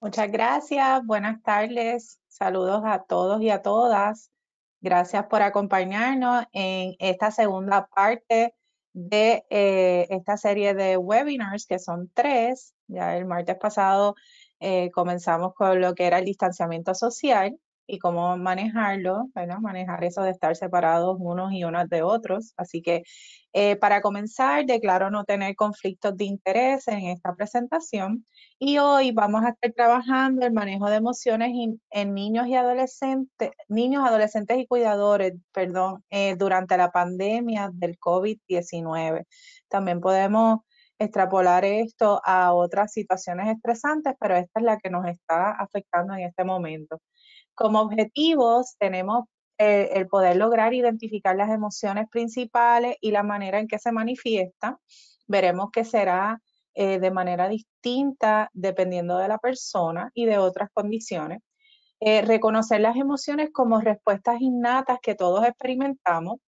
Muchas gracias, buenas tardes, saludos a todos y a todas. Gracias por acompañarnos en esta segunda parte de eh, esta serie de webinars, que son tres. Ya el martes pasado eh, comenzamos con lo que era el distanciamiento social y cómo manejarlo, bueno manejar eso de estar separados unos y unas de otros. Así que eh, para comenzar, declaro no tener conflictos de interés en esta presentación y hoy vamos a estar trabajando el manejo de emociones en niños y adolescentes, niños, adolescentes y cuidadores, perdón, eh, durante la pandemia del COVID-19. También podemos extrapolar esto a otras situaciones estresantes, pero esta es la que nos está afectando en este momento. Como objetivos tenemos eh, el poder lograr identificar las emociones principales y la manera en que se manifiestan. Veremos que será eh, de manera distinta dependiendo de la persona y de otras condiciones. Eh, reconocer las emociones como respuestas innatas que todos experimentamos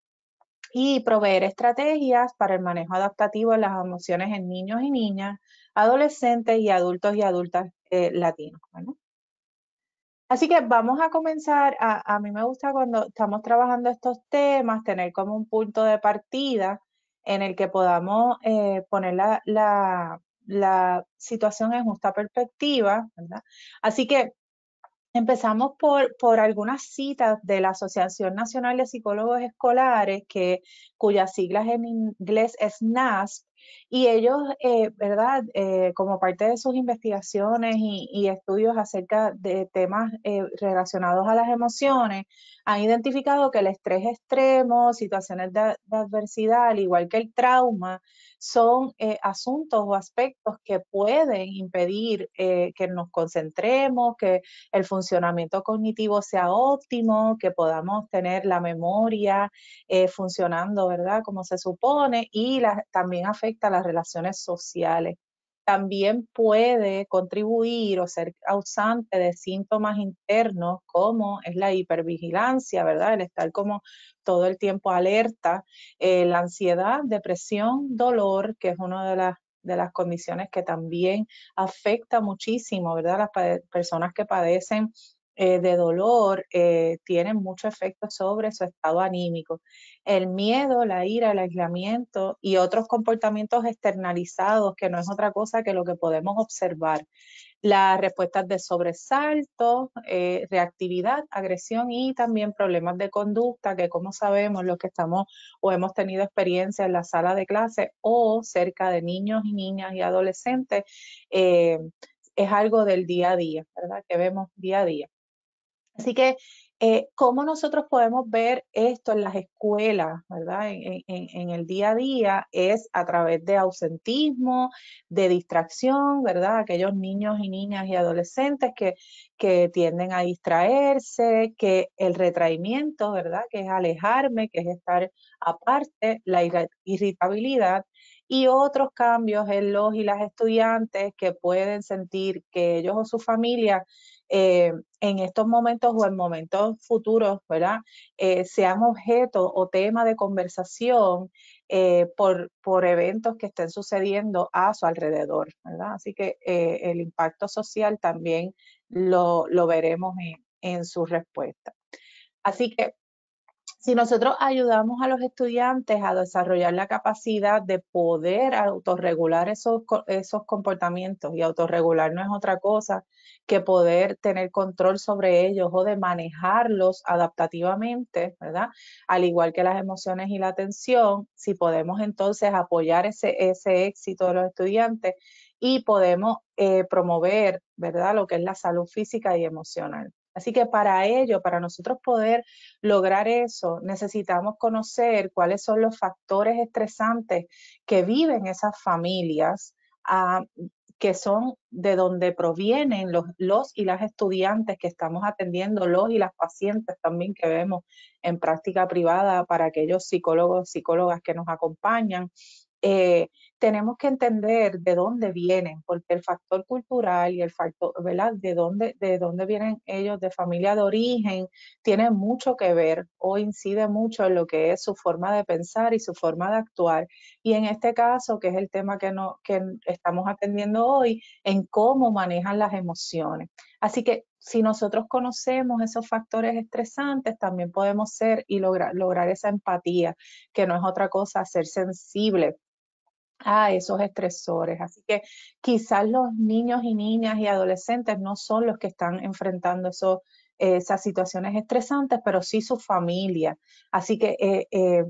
y proveer estrategias para el manejo adaptativo de las emociones en niños y niñas, adolescentes y adultos y adultas latinos. Así que vamos a comenzar. A, mí me gusta cuando estamos trabajando estos temas, tener como un punto de partida en el que podamos eh, poner la, situación en justa perspectiva. Así que empezamos por, algunas citas de la Asociación Nacional de Psicólogos Escolares, que, cuyas siglas en inglés es NASP, y ellos, eh, ¿verdad? Eh, como parte de sus investigaciones y, estudios acerca de temas eh, relacionados a las emociones, han identificado que el estrés extremo, situaciones de, adversidad, al igual que el trauma, son asuntos o aspectos que pueden impedir que nos concentremos, que el funcionamiento cognitivo sea óptimo, que podamos tener la memoria funcionando, ¿verdad? Como se supone, y también afecta las relaciones sociales. También puede contribuir o ser causante de síntomas internos como es la hipervigilancia, ¿verdad? El estar como todo el tiempo alerta, eh, la ansiedad, depresión, dolor, que es una de las de las condiciones que también afecta muchísimo, ¿verdad? Las personas que padecen eh, de dolor eh, tienen mucho efecto sobre su estado anímico. El miedo, la ira, el aislamiento y otros comportamientos externalizados, que no es otra cosa que lo que podemos observar. Las respuestas de sobresalto, eh, reactividad, agresión y también problemas de conducta, que como sabemos los que estamos o hemos tenido experiencia en la sala de clase o cerca de niños y niñas y adolescentes, es algo del día a día, ¿verdad? Que vemos día a día. Así que, eh, ¿cómo nosotros podemos ver esto en las escuelas, verdad? En, el día a día es a través de ausentismo, de distracción, ¿verdad? Aquellos niños y niñas y adolescentes que, que tienden a distraerse, que el retraimiento, ¿verdad? Que es alejarme, que es estar aparte, la irritabilidad y otros cambios en los y las estudiantes que pueden sentir que ellos o su familia eh, en estos momentos o en momentos futuros, ¿verdad? Eh, sean objeto o tema de conversación eh, por, por eventos que estén sucediendo a su alrededor, ¿verdad? Así que el impacto social también lo, veremos en, en su respuesta. Así que si nosotros ayudamos a los estudiantes a desarrollar la capacidad de poder autorregular esos, esos comportamientos, y autorregular no es otra cosa que poder tener control sobre ellos o de manejarlos adaptativamente, ¿verdad? Al igual que las emociones y la atención, si podemos entonces apoyar ese, ese éxito de los estudiantes y podemos eh, promover, ¿verdad? Lo que es la salud física y emocional. Así que para ello, para nosotros poder lograr eso, necesitamos conocer cuáles son los factores estresantes que viven esas familias, ah, que son de donde provienen los, y las estudiantes que estamos atendiendo, los y las pacientes también que vemos en práctica privada para aquellos psicólogos, psicólogas que nos acompañan. Eh, tenemos que entender de dónde vienen, porque el factor cultural y el factor, ¿verdad? De dónde, de dónde vienen ellos, de familia de origen, tiene mucho que ver o incide mucho en lo que es su forma de pensar y su forma de actuar. Y en este caso, que es el tema que, no, que estamos atendiendo hoy, en cómo manejan las emociones. Así que si nosotros conocemos esos factores estresantes, también podemos ser y lograr, lograr esa empatía, que no es otra cosa, ser sensible a esos estresores. Así que quizás los niños y niñas y adolescentes no son los que están enfrentando eh, esas situaciones estresantes, pero sí su familia. Así que, eh, eh,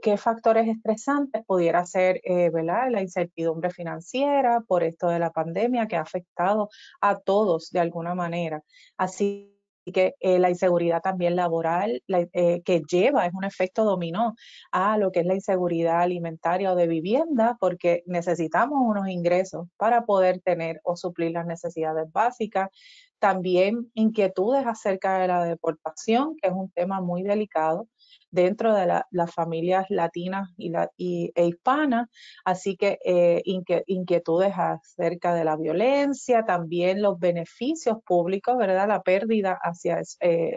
¿qué factores estresantes pudiera ser la incertidumbre financiera por esto de la pandemia que ha afectado a todos de alguna manera? Así que eh, la inseguridad también laboral eh, que lleva, es un efecto dominó a lo que es la inseguridad alimentaria o de vivienda, porque necesitamos unos ingresos para poder tener o suplir las necesidades básicas. También inquietudes acerca de la deportación, que es un tema muy delicado dentro de las familias latinas y, e hispanas, así que eh, inquietudes acerca de la violencia, también los beneficios públicos, ¿verdad? La pérdida hacia eh,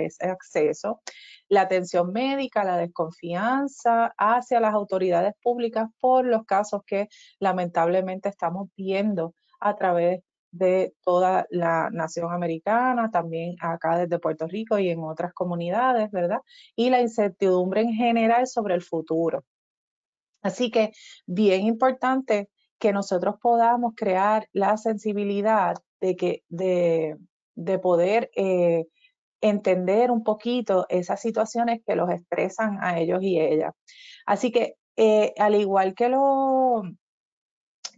ese acceso, la atención médica, la desconfianza hacia las autoridades públicas por los casos que lamentablemente estamos viendo a través de toda la nación americana, también acá desde Puerto Rico y en otras comunidades, ¿verdad? Y la incertidumbre en general sobre el futuro. Así que bien importante que nosotros podamos crear la sensibilidad de, que, de, poder eh, entender un poquito esas situaciones que los expresan a ellos y ellas. Así que eh, al igual que lo,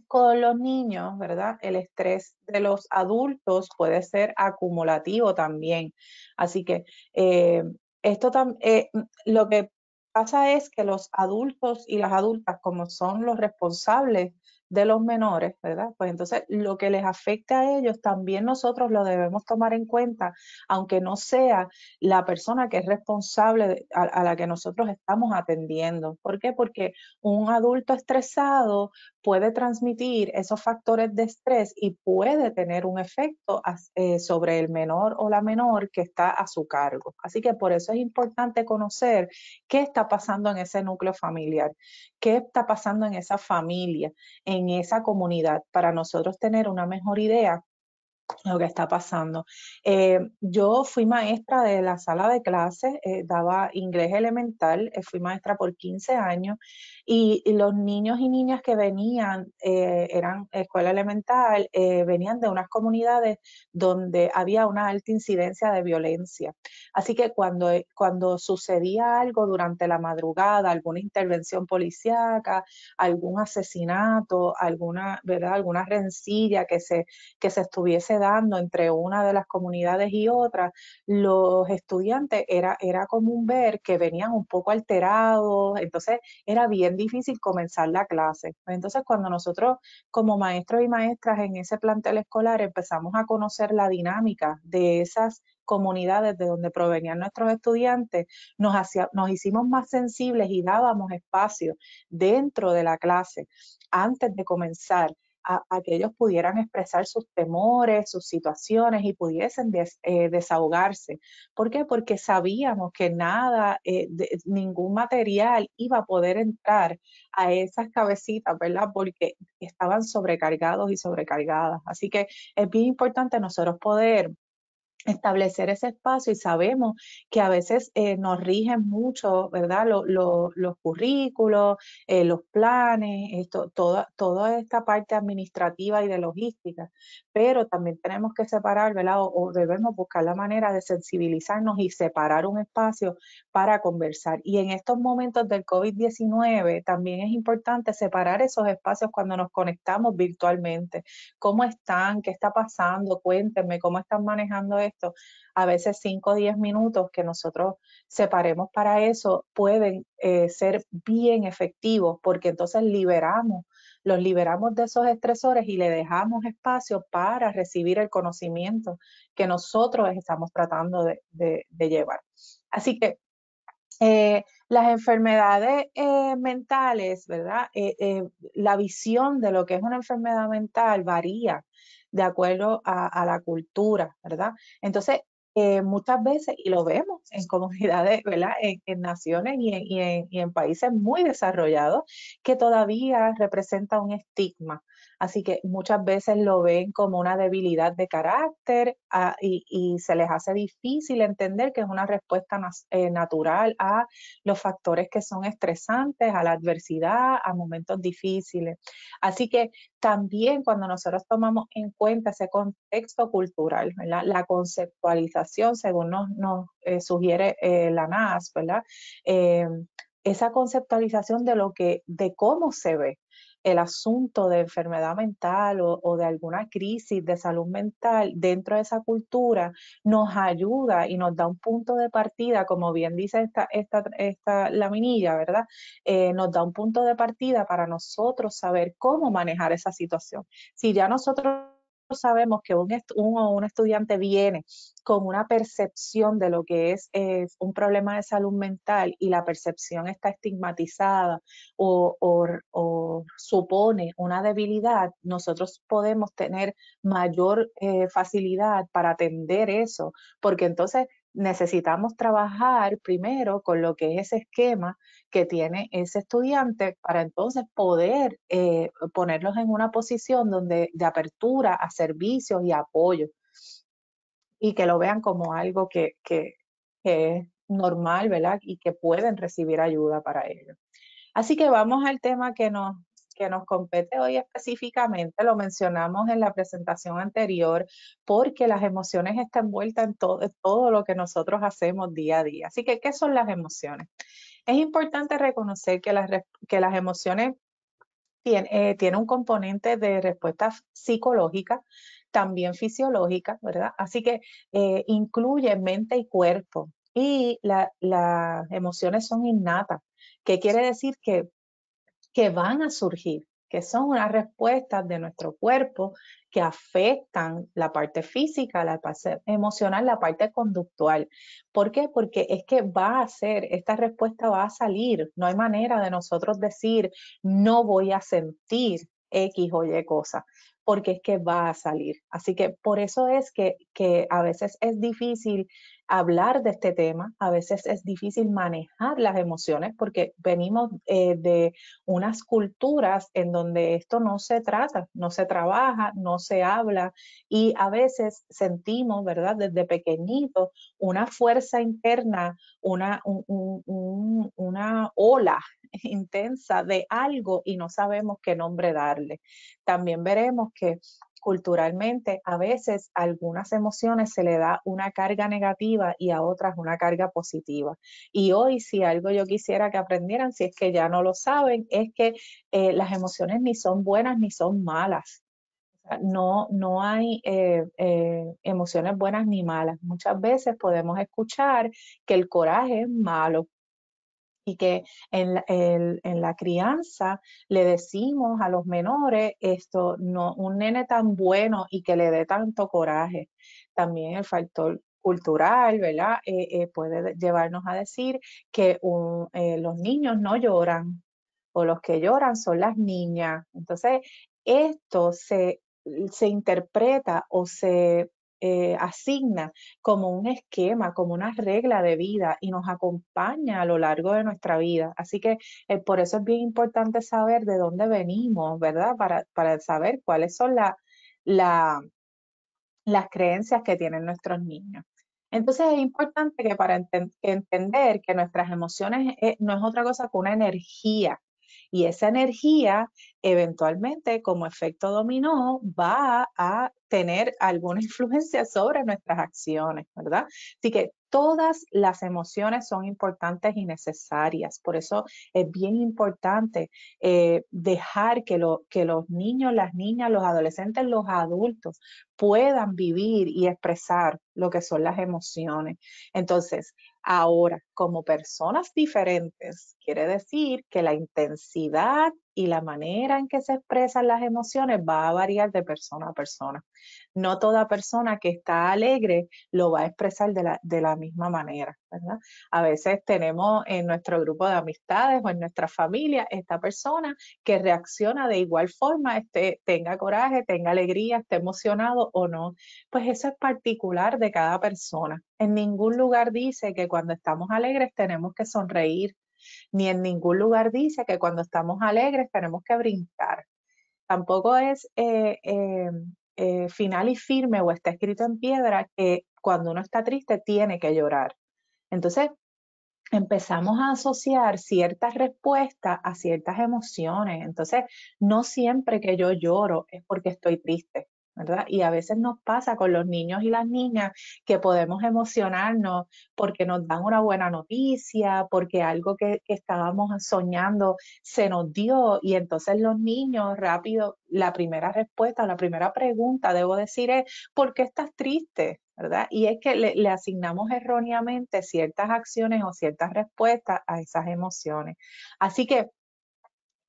con los niños, ¿verdad? El estrés de los adultos puede ser acumulativo también. Así que eh, esto eh, lo que pasa es que los adultos y las adultas, como son los responsables de los menores, ¿verdad? Pues entonces lo que les afecta a ellos también nosotros lo debemos tomar en cuenta, aunque no sea la persona que es responsable a, la que nosotros estamos atendiendo. ¿Por qué? Porque un adulto estresado puede transmitir esos factores de estrés y puede tener un efecto eh, sobre el menor o la menor que está a su cargo. Así que por eso es importante conocer qué está pasando en ese núcleo familiar, qué está pasando en esa familia, en esa comunidad, para nosotros tener una mejor idea lo que está pasando. Eh, yo fui maestra de la sala de clases, eh, daba inglés elemental, eh, fui maestra por 15 años y, los niños y niñas que venían, eran escuela elemental, venían de unas comunidades donde había una alta incidencia de violencia. Así que cuando, cuando sucedía algo durante la madrugada, alguna intervención policíaca, algún asesinato, alguna, ¿verdad? alguna rencilla que se, que se estuviese dando entre una de las comunidades y otra, los estudiantes era, era común ver que venían un poco alterados, entonces era bien difícil comenzar la clase. Entonces cuando nosotros como maestros y maestras en ese plantel escolar empezamos a conocer la dinámica de esas comunidades de donde provenían nuestros estudiantes, nos, nos hicimos más sensibles y dábamos espacio dentro de la clase antes de comenzar a, que ellos pudieran expresar sus temores, sus situaciones y pudiesen eh, desahogarse. ¿Por qué? Porque sabíamos que nada, eh, ningún material iba a poder entrar a esas cabecitas, ¿verdad? Porque estaban sobrecargados y sobrecargadas. Así que es bien importante nosotros poder establecer ese espacio y sabemos que a veces eh, nos rigen mucho, ¿verdad? los currículos, eh, los planes, esto, toda, toda esta parte administrativa y de logística, pero también tenemos que separar, ¿verdad? O, debemos buscar la manera de sensibilizarnos y separar un espacio para conversar. Y en estos momentos del COVID-19 también es importante separar esos espacios cuando nos conectamos virtualmente. ¿Cómo están? ¿Qué está pasando? Cuéntenme, ¿cómo están manejando esto? a veces 5 o 10 minutos que nosotros separemos para eso pueden eh, ser bien efectivos porque entonces liberamos, los liberamos de esos estresores y le dejamos espacio para recibir el conocimiento que nosotros estamos tratando de, llevar. Así que eh, las enfermedades eh, mentales, ¿verdad? la visión de lo que es una enfermedad mental varía de acuerdo a, la cultura, ¿verdad? Entonces, eh, muchas veces, y lo vemos en comunidades, ¿verdad? En, naciones y en, países muy desarrollados, que todavía representa un estigma Así que muchas veces lo ven como una debilidad de carácter ah, y, se les hace difícil entender que es una respuesta eh, natural a los factores que son estresantes, a la adversidad, a momentos difíciles. Así que también cuando nosotros tomamos en cuenta ese contexto cultural, la conceptualización, según nos, eh, sugiere eh, la NAS, esa conceptualización de lo que, de cómo se ve, el asunto de enfermedad mental o, de alguna crisis de salud mental dentro de esa cultura nos ayuda y nos da un punto de partida, como bien dice esta, esta, esta laminilla, ¿verdad? Eh, nos da un punto de partida para nosotros saber cómo manejar esa situación. Si ya nosotros sabemos que un, un, estudiante viene con una percepción de lo que es, un problema de salud mental y la percepción está estigmatizada o, o, supone una debilidad, nosotros podemos tener mayor eh, facilidad para atender eso, porque entonces necesitamos trabajar primero con lo que es ese esquema que tiene ese estudiante para entonces poder eh, ponerlos en una posición donde, de apertura a servicios y apoyo y que lo vean como algo que, es normal, ¿verdad? Y que pueden recibir ayuda para ello. Así que vamos al tema que nos, que nos compete hoy específicamente, lo mencionamos en la presentación anterior, porque las emociones están envueltas en todo, todo lo que nosotros hacemos día a día. Así que, ¿qué son las emociones? Es importante reconocer que las, que las emociones eh, tienen, un componente de respuesta psicológica, también fisiológica, ¿verdad? Así que eh, incluye mente y cuerpo. Y las emociones son innatas. que quiere decir? Que, que van a surgir que son unas respuestas de nuestro cuerpo que afectan la parte física, la parte emocional, la parte conductual. ¿Por qué? Porque es que va a ser, esta respuesta va a salir. No hay manera de nosotros decir, no voy a sentir X o Y cosa, porque es que va a salir. Así que por eso es que, que a veces es difícil hablar de este tema, a veces es difícil manejar las emociones porque venimos eh, de unas culturas en donde esto no se trata, no se trabaja, no se habla y a veces sentimos, ¿verdad? Desde pequeñito una fuerza interna, una, una ola intensa de algo y no sabemos qué nombre darle. También veremos que culturalmente a veces a algunas emociones se le da una carga negativa y a otras una carga positiva. Y hoy si algo yo quisiera que aprendieran, si es que ya no lo saben, es que eh, las emociones ni son buenas ni son malas. No, no hay eh, eh, emociones buenas ni malas. Muchas veces podemos escuchar que el coraje es malo, y que en la, crianza le decimos a los menores esto, no, un nene tan bueno y que le dé tanto coraje. También el factor cultural, ¿verdad? Eh, eh, puede llevarnos a decir que eh, los niños no lloran o los que lloran son las niñas. Entonces, esto se, se interpreta o se eh, asigna como un esquema, como una regla de vida y nos acompaña a lo largo de nuestra vida. Así que eh, por eso es bien importante saber de dónde venimos, ¿verdad? Para, saber cuáles son la, las creencias que tienen nuestros niños. Entonces es importante que para entender que nuestras emociones eh, no es otra cosa que una energía y esa energía eventualmente como efecto dominó va a tener alguna influencia sobre nuestras acciones, ¿verdad? Así que todas las emociones son importantes y necesarias. Por eso es bien importante eh, dejar que los niños, las niñas, los adolescentes, los adultos puedan vivir y expresar lo que son las emociones. Entonces, Ahora, como personas diferentes, quiere decir que la intensidad y la manera en que se expresan las emociones va a variar de persona a persona. No toda persona que está alegre lo va a expresar de la, misma manera, A veces tenemos en nuestro grupo de amistades o en nuestra familia esta persona que reacciona de igual forma, este, tenga coraje, tenga alegría, esté emocionado o no. Pues eso es particular de cada persona. En ningún lugar dice que cuando estamos alegres tenemos que sonreír, ni en ningún lugar dice que cuando estamos alegres tenemos que brincar. Tampoco es eh, eh, eh, final y firme o está escrito en piedra que cuando uno está triste tiene que llorar. Entonces, empezamos a asociar ciertas respuestas a ciertas emociones. Entonces, no siempre que yo lloro es porque estoy triste. Y a veces nos pasa con los niños y las niñas que podemos emocionarnos porque nos dan una buena noticia, porque algo que, estábamos soñando se nos dio y entonces los niños rápido, la primera respuesta, la primera pregunta, debo decir, es, ¿por qué estás triste? ¿verdad? Y es que le, asignamos erróneamente ciertas acciones o ciertas respuestas a esas emociones. Así que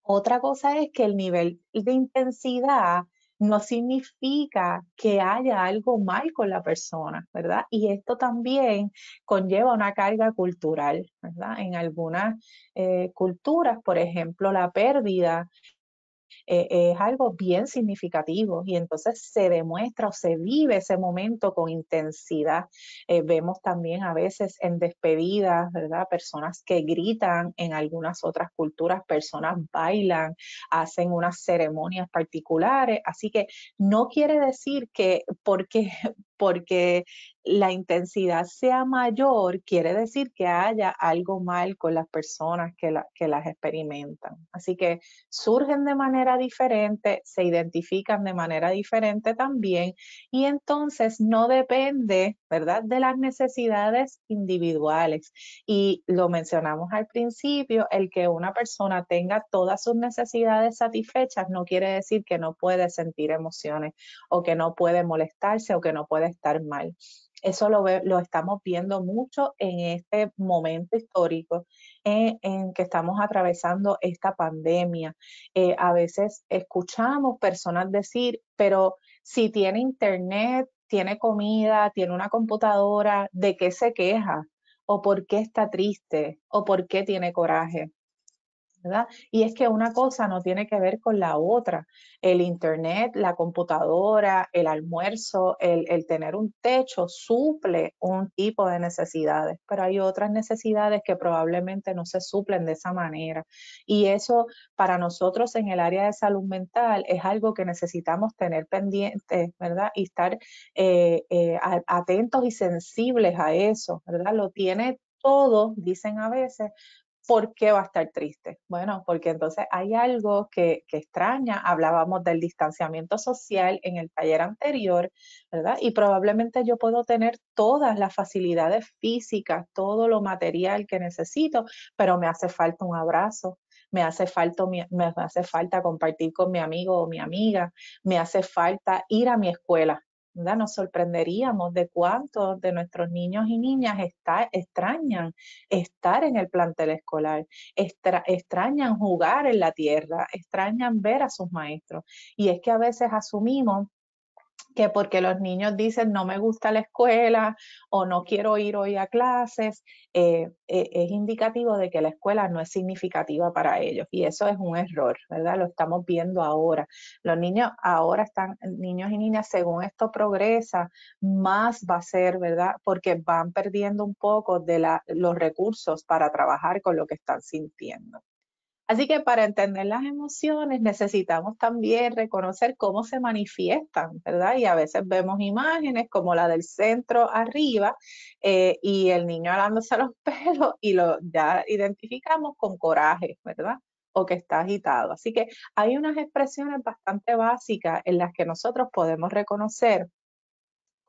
otra cosa es que el nivel de intensidad no significa que haya algo mal con la persona, ¿verdad? Y esto también conlleva una carga cultural, ¿verdad? En algunas eh, culturas, por ejemplo, la pérdida eh, es algo bien significativo y entonces se demuestra o se vive ese momento con intensidad. Eh, vemos también a veces en despedidas, ¿verdad? Personas que gritan, en algunas otras culturas personas bailan, hacen unas ceremonias particulares, así que no quiere decir que porque porque la intensidad sea mayor, quiere decir que haya algo mal con las personas que, las experimentan. Así que surgen de manera diferente, se identifican de manera diferente también y entonces no depende, ¿verdad?, de las necesidades individuales. Y lo mencionamos al principio, el que una persona tenga todas sus necesidades satisfechas no quiere decir que no puede sentir emociones o que no puede molestarse o que no puede estar mal. Eso lo, estamos viendo mucho en este momento histórico eh, en, que estamos atravesando esta pandemia. Eh, a veces escuchamos personas decir, pero si tiene internet, tiene comida, tiene una computadora, ¿de qué se queja? ¿O por qué está triste? ¿O por qué tiene coraje? Y es que una cosa no tiene que ver con la otra. El Internet, la computadora, el almuerzo, el, tener un techo suple un tipo de necesidades, pero hay otras necesidades que probablemente no se suplen de esa manera. Y eso para nosotros en el área de salud mental es algo que necesitamos tener pendiente, ¿verdad? Y estar eh, eh, atentos y sensibles a eso, ¿verdad? Lo tiene todo, dicen a veces, ¿por qué va a estar triste? Bueno, porque entonces hay algo que, extraña. Hablábamos del distanciamiento social en el taller anterior, ¿verdad? Y probablemente yo puedo tener todas las facilidades físicas, todo lo material que necesito, pero me hace falta un abrazo. Me hace, falta, me hace falta compartir con mi amigo o mi amiga, me hace falta ir a mi escuela, nos sorprenderíamos de cuántos de nuestros niños y niñas está, extrañan estar en el plantel escolar, extrañan jugar en la tierra, extrañan ver a sus maestros. Y es que a veces asumimos que porque los niños dicen no me gusta la escuela o no quiero ir hoy a clases, eh, e, es indicativo de que la escuela no es significativa para ellos y eso es un error, ¿verdad? Lo estamos viendo ahora. Los niños ahora están, niños y niñas, según esto progresa, más va a ser, ¿verdad? Porque van perdiendo un poco de los recursos para trabajar con lo que están sintiendo. Así que para entender las emociones necesitamos también reconocer cómo se manifiestan, ¿verdad? Y a veces vemos imágenes como la del centro arriba eh, y el niño alándose los pelos y lo ya identificamos con coraje, ¿verdad? o que está agitado. Así que hay unas expresiones bastante básicas en las que nosotros podemos reconocer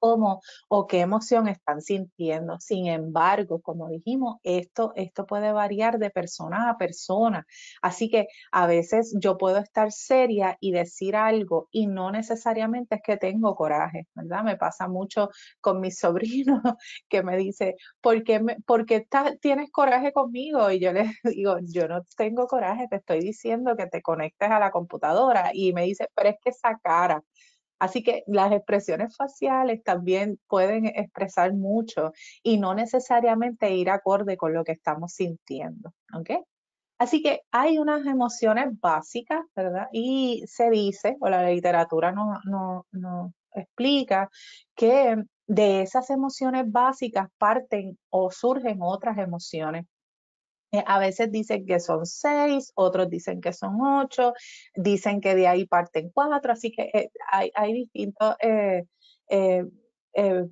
cómo o qué emoción están sintiendo. Sin embargo, como dijimos, esto, esto puede variar de persona a persona. Así que a veces yo puedo estar seria y decir algo y no necesariamente es que tengo coraje, ¿verdad? Me pasa mucho con mi sobrino que me dice, ¿por qué, me, por tienes coraje conmigo? Y yo le digo, yo no tengo coraje, te estoy diciendo que te conectes a la computadora. Y me dice, pero es que esa cara, Así que las expresiones faciales también pueden expresar mucho y no necesariamente ir acorde con lo que estamos sintiendo. Así que hay unas emociones básicas, ¿verdad? Y se dice, o la literatura nos no explica, que de esas emociones básicas parten o surgen otras emociones eh, a veces dicen que son seis, otros dicen que son ocho, dicen que de ahí parten cuatro, así que eh, hay, distintas eh,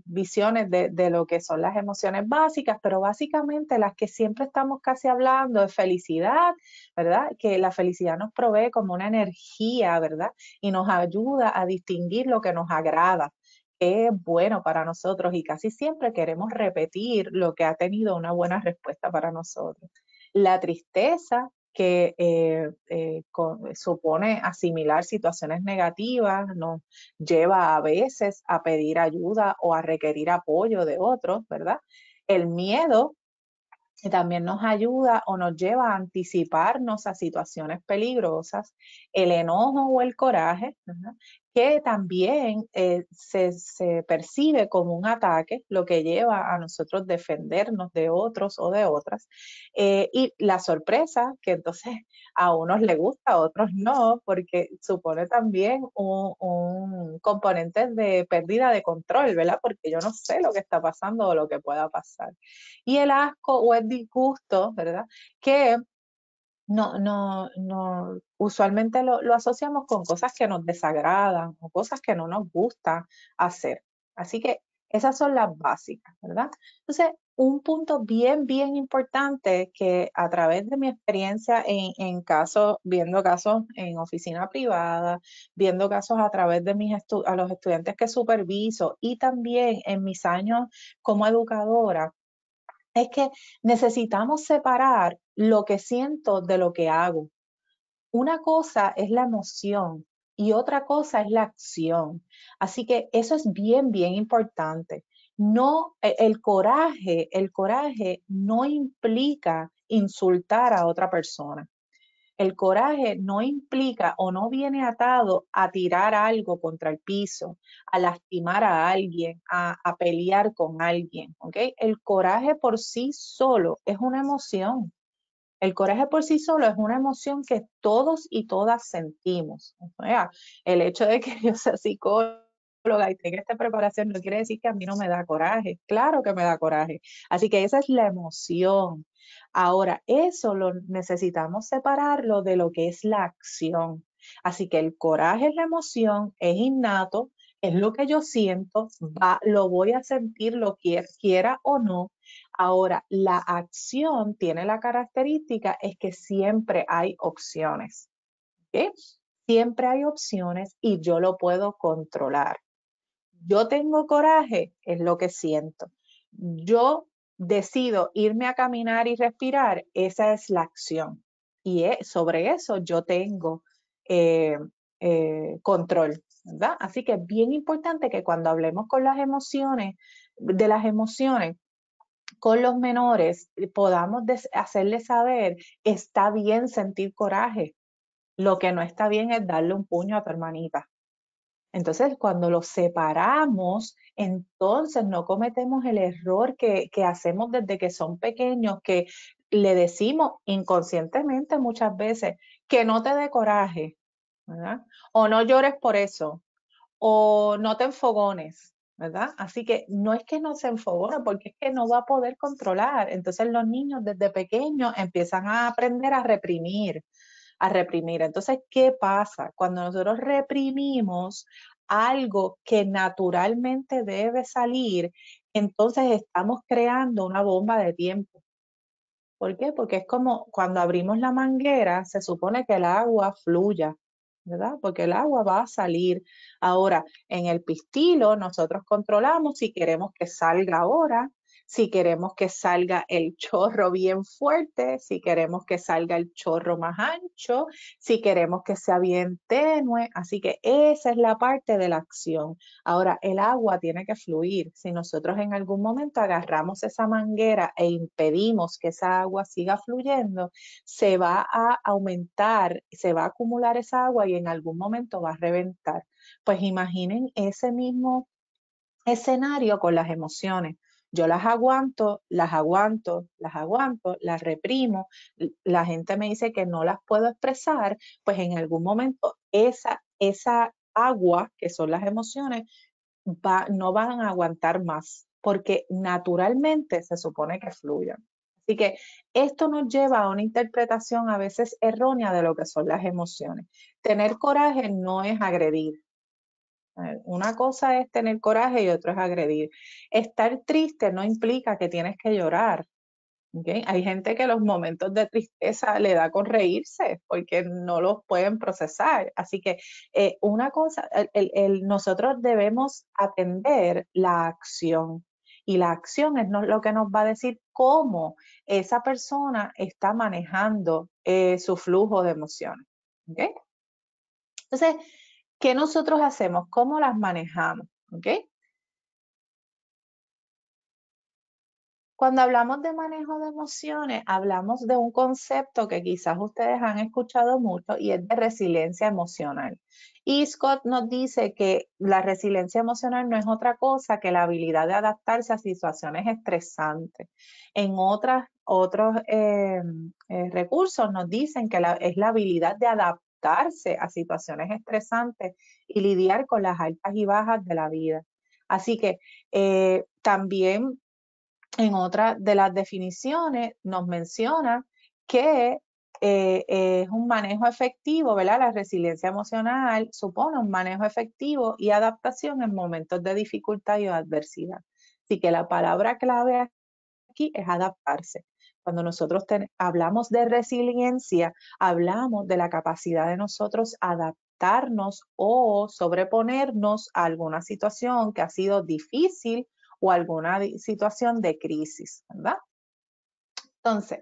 visiones de, de, lo que son las emociones básicas, pero básicamente las que siempre estamos casi hablando es felicidad, ¿verdad? Que la felicidad nos provee como una energía, ¿verdad? Y nos ayuda a distinguir lo que nos agrada que es bueno para nosotros y casi siempre queremos repetir lo que ha tenido una buena respuesta para nosotros la tristeza que eh, eh, eh, supone asimilar situaciones negativas, nos lleva a veces a pedir ayuda o a requerir apoyo de otros, ¿verdad? El miedo también nos ayuda o nos lleva a anticiparnos a situaciones peligrosas, el enojo o el coraje, ¿verdad? también eh, se, percibe como un ataque, lo que lleva a nosotros defendernos de otros o de otras. Eh, y la sorpresa, que entonces a unos le gusta, a otros no, porque supone también un, un, componente de pérdida de control, ¿verdad? Porque yo no sé lo que está pasando o lo que pueda pasar. Y el asco o el disgusto, ¿verdad? Que no, no, no, usualmente lo, asociamos con cosas que nos desagradan o cosas que no nos gusta hacer. Así que esas son las básicas, ¿verdad? Entonces, un punto bien, bien importante que a través de mi experiencia en, en casos, viendo casos en oficina privada, viendo casos a través de mis a los estudiantes que superviso y también en mis años como educadora, es que necesitamos separar lo que siento de lo que hago. Una cosa es la emoción y otra cosa es la acción. Así que eso es bien, bien importante. No, e, el coraje, el coraje no implica insultar a otra persona. El coraje no implica o no viene atado a tirar algo contra el piso, a lastimar a alguien, a, pelear con alguien. El coraje por sí solo es una emoción. El coraje por sí solo es una emoción que todos y todas sentimos. el hecho de que yo sea psicólogo y tenga esta preparación, no quiere decir que a mí no me da coraje. Claro que me da coraje. Así que esa es la emoción. Ahora, eso lo necesitamos separarlo de lo que es la acción. Así que el coraje es la emoción, es innato, es lo que yo siento, lo voy a sentir, lo que quiera o no. Ahora, la acción tiene la característica es que siempre hay opciones. Siempre hay opciones y yo lo puedo controlar yo tengo coraje, es lo que siento. Yo decido irme a caminar y respirar, esa es la acción. Y e, sobre eso yo tengo eh, eh, control, ¿verdad? Así que es bien importante que cuando hablemos con las emociones, de las emociones, con los menores, eh, podamos hacerles saber, está bien sentir coraje. Lo que no está bien es darle un puño a tu hermanita entonces, cuando los separamos, entonces no cometemos el error que, que hacemos desde que son pequeños, que le decimos inconscientemente muchas veces que no te dé coraje, ¿verdad? O no llores por eso, o no te enfogones, ¿verdad? Así que no es que no se enfogone, porque es que no va a poder controlar. Entonces los niños desde pequeños empiezan a aprender a reprimir, a reprimir. Entonces, ¿qué pasa? Cuando nosotros reprimimos algo que naturalmente debe salir, entonces estamos creando una bomba de tiempo. ¿Por qué? Porque es como cuando abrimos la manguera, se supone que el agua fluya, ¿verdad? Porque el agua va a salir. Ahora, en el pistilo, nosotros controlamos si queremos que salga ahora, si queremos que salga el chorro bien fuerte, si queremos que salga el chorro más ancho, si queremos que sea bien tenue. Así que esa es la parte de la acción. Ahora, el agua tiene que fluir. Si nosotros en algún momento agarramos esa manguera e impedimos que esa agua siga fluyendo, se va a aumentar, se va a acumular esa agua y en algún momento va a reventar. Pues imaginen ese mismo escenario con las emociones. Yo las aguanto, las aguanto, las aguanto, las reprimo, la gente me dice que no las puedo expresar, pues en algún momento esa, esa agua, que son las emociones, va, no van a aguantar más, porque naturalmente se supone que fluyan. Así que esto nos lleva a una interpretación a veces errónea de lo que son las emociones. Tener coraje no es agredir, eh, una cosa es tener coraje y otra es agredir. Estar triste no implica que tienes que llorar. Hay gente que los momentos de tristeza le da con reírse porque no los pueden procesar. Así que eh, una cosa, nosotros debemos atender la acción y la acción es lo que nos va a decir cómo esa persona está manejando eh, su flujo de emociones. Entonces, ¿Qué nosotros hacemos? ¿Cómo las manejamos? Cuando hablamos de manejo de emociones, hablamos de un concepto que quizás ustedes han escuchado mucho y es de resiliencia emocional. Y Scott nos dice que la resiliencia emocional no es otra cosa que la habilidad de adaptarse a situaciones estresantes. En otras, otros eh, eh, recursos nos dicen que es la habilidad de adaptarse adaptarse a situaciones estresantes y lidiar con las altas y bajas de la vida. Así que eh, también en otra de las definiciones nos menciona que eh, es un manejo efectivo, ¿verdad? La resiliencia emocional supone un manejo efectivo y adaptación en momentos de dificultad y adversidad. Así que la palabra clave aquí es adaptarse. Cuando nosotros hablamos de resiliencia, hablamos de la capacidad de nosotros adaptarnos o sobreponernos a alguna situación que ha sido difícil o alguna situación de crisis, ¿verdad? Entonces,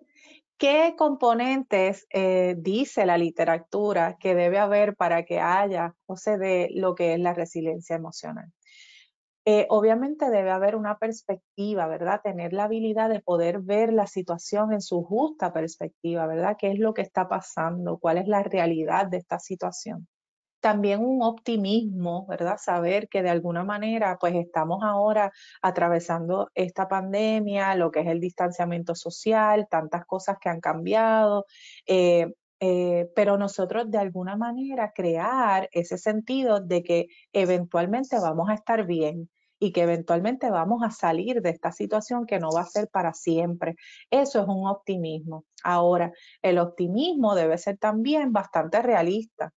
¿qué componentes eh, dice la literatura que debe haber para que haya o se dé lo que es la resiliencia emocional? Eh, obviamente debe haber una perspectiva, ¿verdad? Tener la habilidad de poder ver la situación en su justa perspectiva, ¿verdad? ¿Qué es lo que está pasando? ¿Cuál es la realidad de esta situación? También un optimismo, ¿verdad? Saber que de alguna manera, pues estamos ahora atravesando esta pandemia, lo que es el distanciamiento social, tantas cosas que han cambiado, eh, eh, pero nosotros de alguna manera crear ese sentido de que eventualmente vamos a estar bien, y que eventualmente vamos a salir de esta situación que no va a ser para siempre. Eso es un optimismo. Ahora, el optimismo debe ser también bastante realista.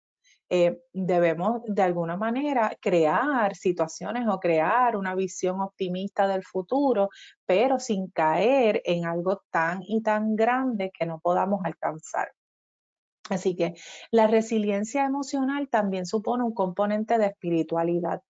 Eh, debemos de alguna manera crear situaciones o crear una visión optimista del futuro, pero sin caer en algo tan y tan grande que no podamos alcanzar. Así que la resiliencia emocional también supone un componente de espiritualidad.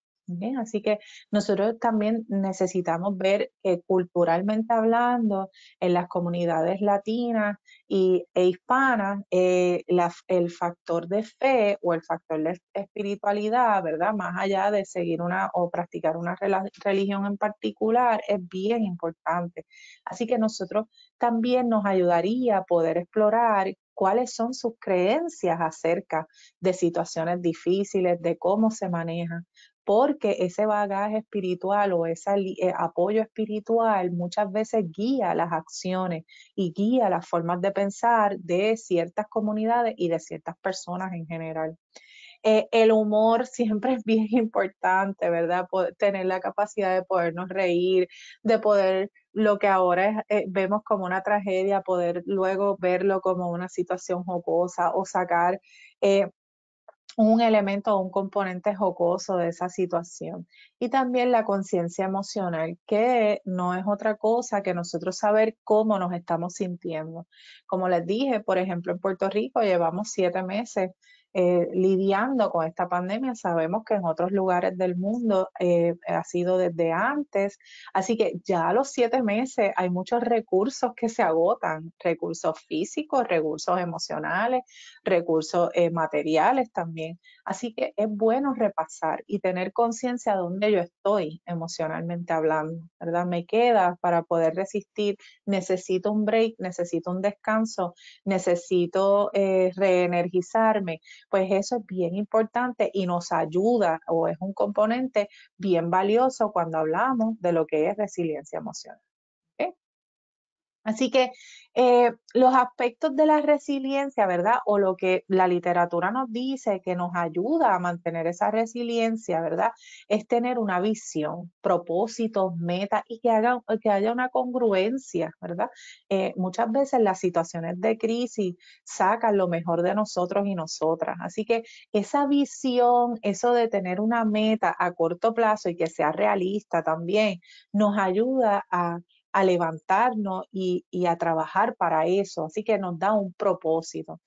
Así que nosotros también necesitamos ver que culturalmente hablando, en las comunidades latinas y, e hispanas, eh, el factor de fe o el factor de espiritualidad, ¿verdad? Más allá de seguir una o practicar una religión en particular, es bien importante. Así que nosotros también nos ayudaría a poder explorar cuáles son sus creencias acerca de situaciones difíciles, de cómo se manejan, porque ese bagaje espiritual o ese eh, apoyo espiritual muchas veces guía las acciones y guía las formas de pensar de ciertas comunidades y de ciertas personas en general. Eh, el humor siempre es bien importante, ¿verdad? tener la capacidad de podernos reír, de poder lo que ahora eh, vemos como una tragedia, poder luego verlo como una situación jocosa o sacar un elemento o un componente jocoso de esa situación. Y también la conciencia emocional, que no es otra cosa que nosotros saber cómo nos estamos sintiendo. Como les dije, por ejemplo, en Puerto Rico llevamos siete meses eh, lidiando con esta pandemia. Sabemos que en otros lugares del mundo eh, ha sido desde antes. Así que ya a los siete meses hay muchos recursos que se agotan, recursos físicos, recursos emocionales, recursos eh, materiales también. Así que es bueno repasar y tener conciencia de dónde yo estoy emocionalmente hablando, ¿verdad? Me queda para poder resistir, necesito un break, necesito un descanso, necesito eh, reenergizarme. Pues eso es bien importante y nos ayuda o es un componente bien valioso cuando hablamos de lo que es resiliencia emocional. Así que eh, los aspectos de la resiliencia, ¿verdad? O lo que la literatura nos dice que nos ayuda a mantener esa resiliencia, ¿verdad? Es tener una visión, propósitos, metas y que, haya una congruencia, ¿verdad? Eh, muchas veces las situaciones de crisis sacan lo mejor de nosotros y nosotras. Así que esa visión, eso de tener una meta a corto plazo y que sea realista también, nos ayuda a a levantarnos y, a trabajar para eso. Así que nos da un propósito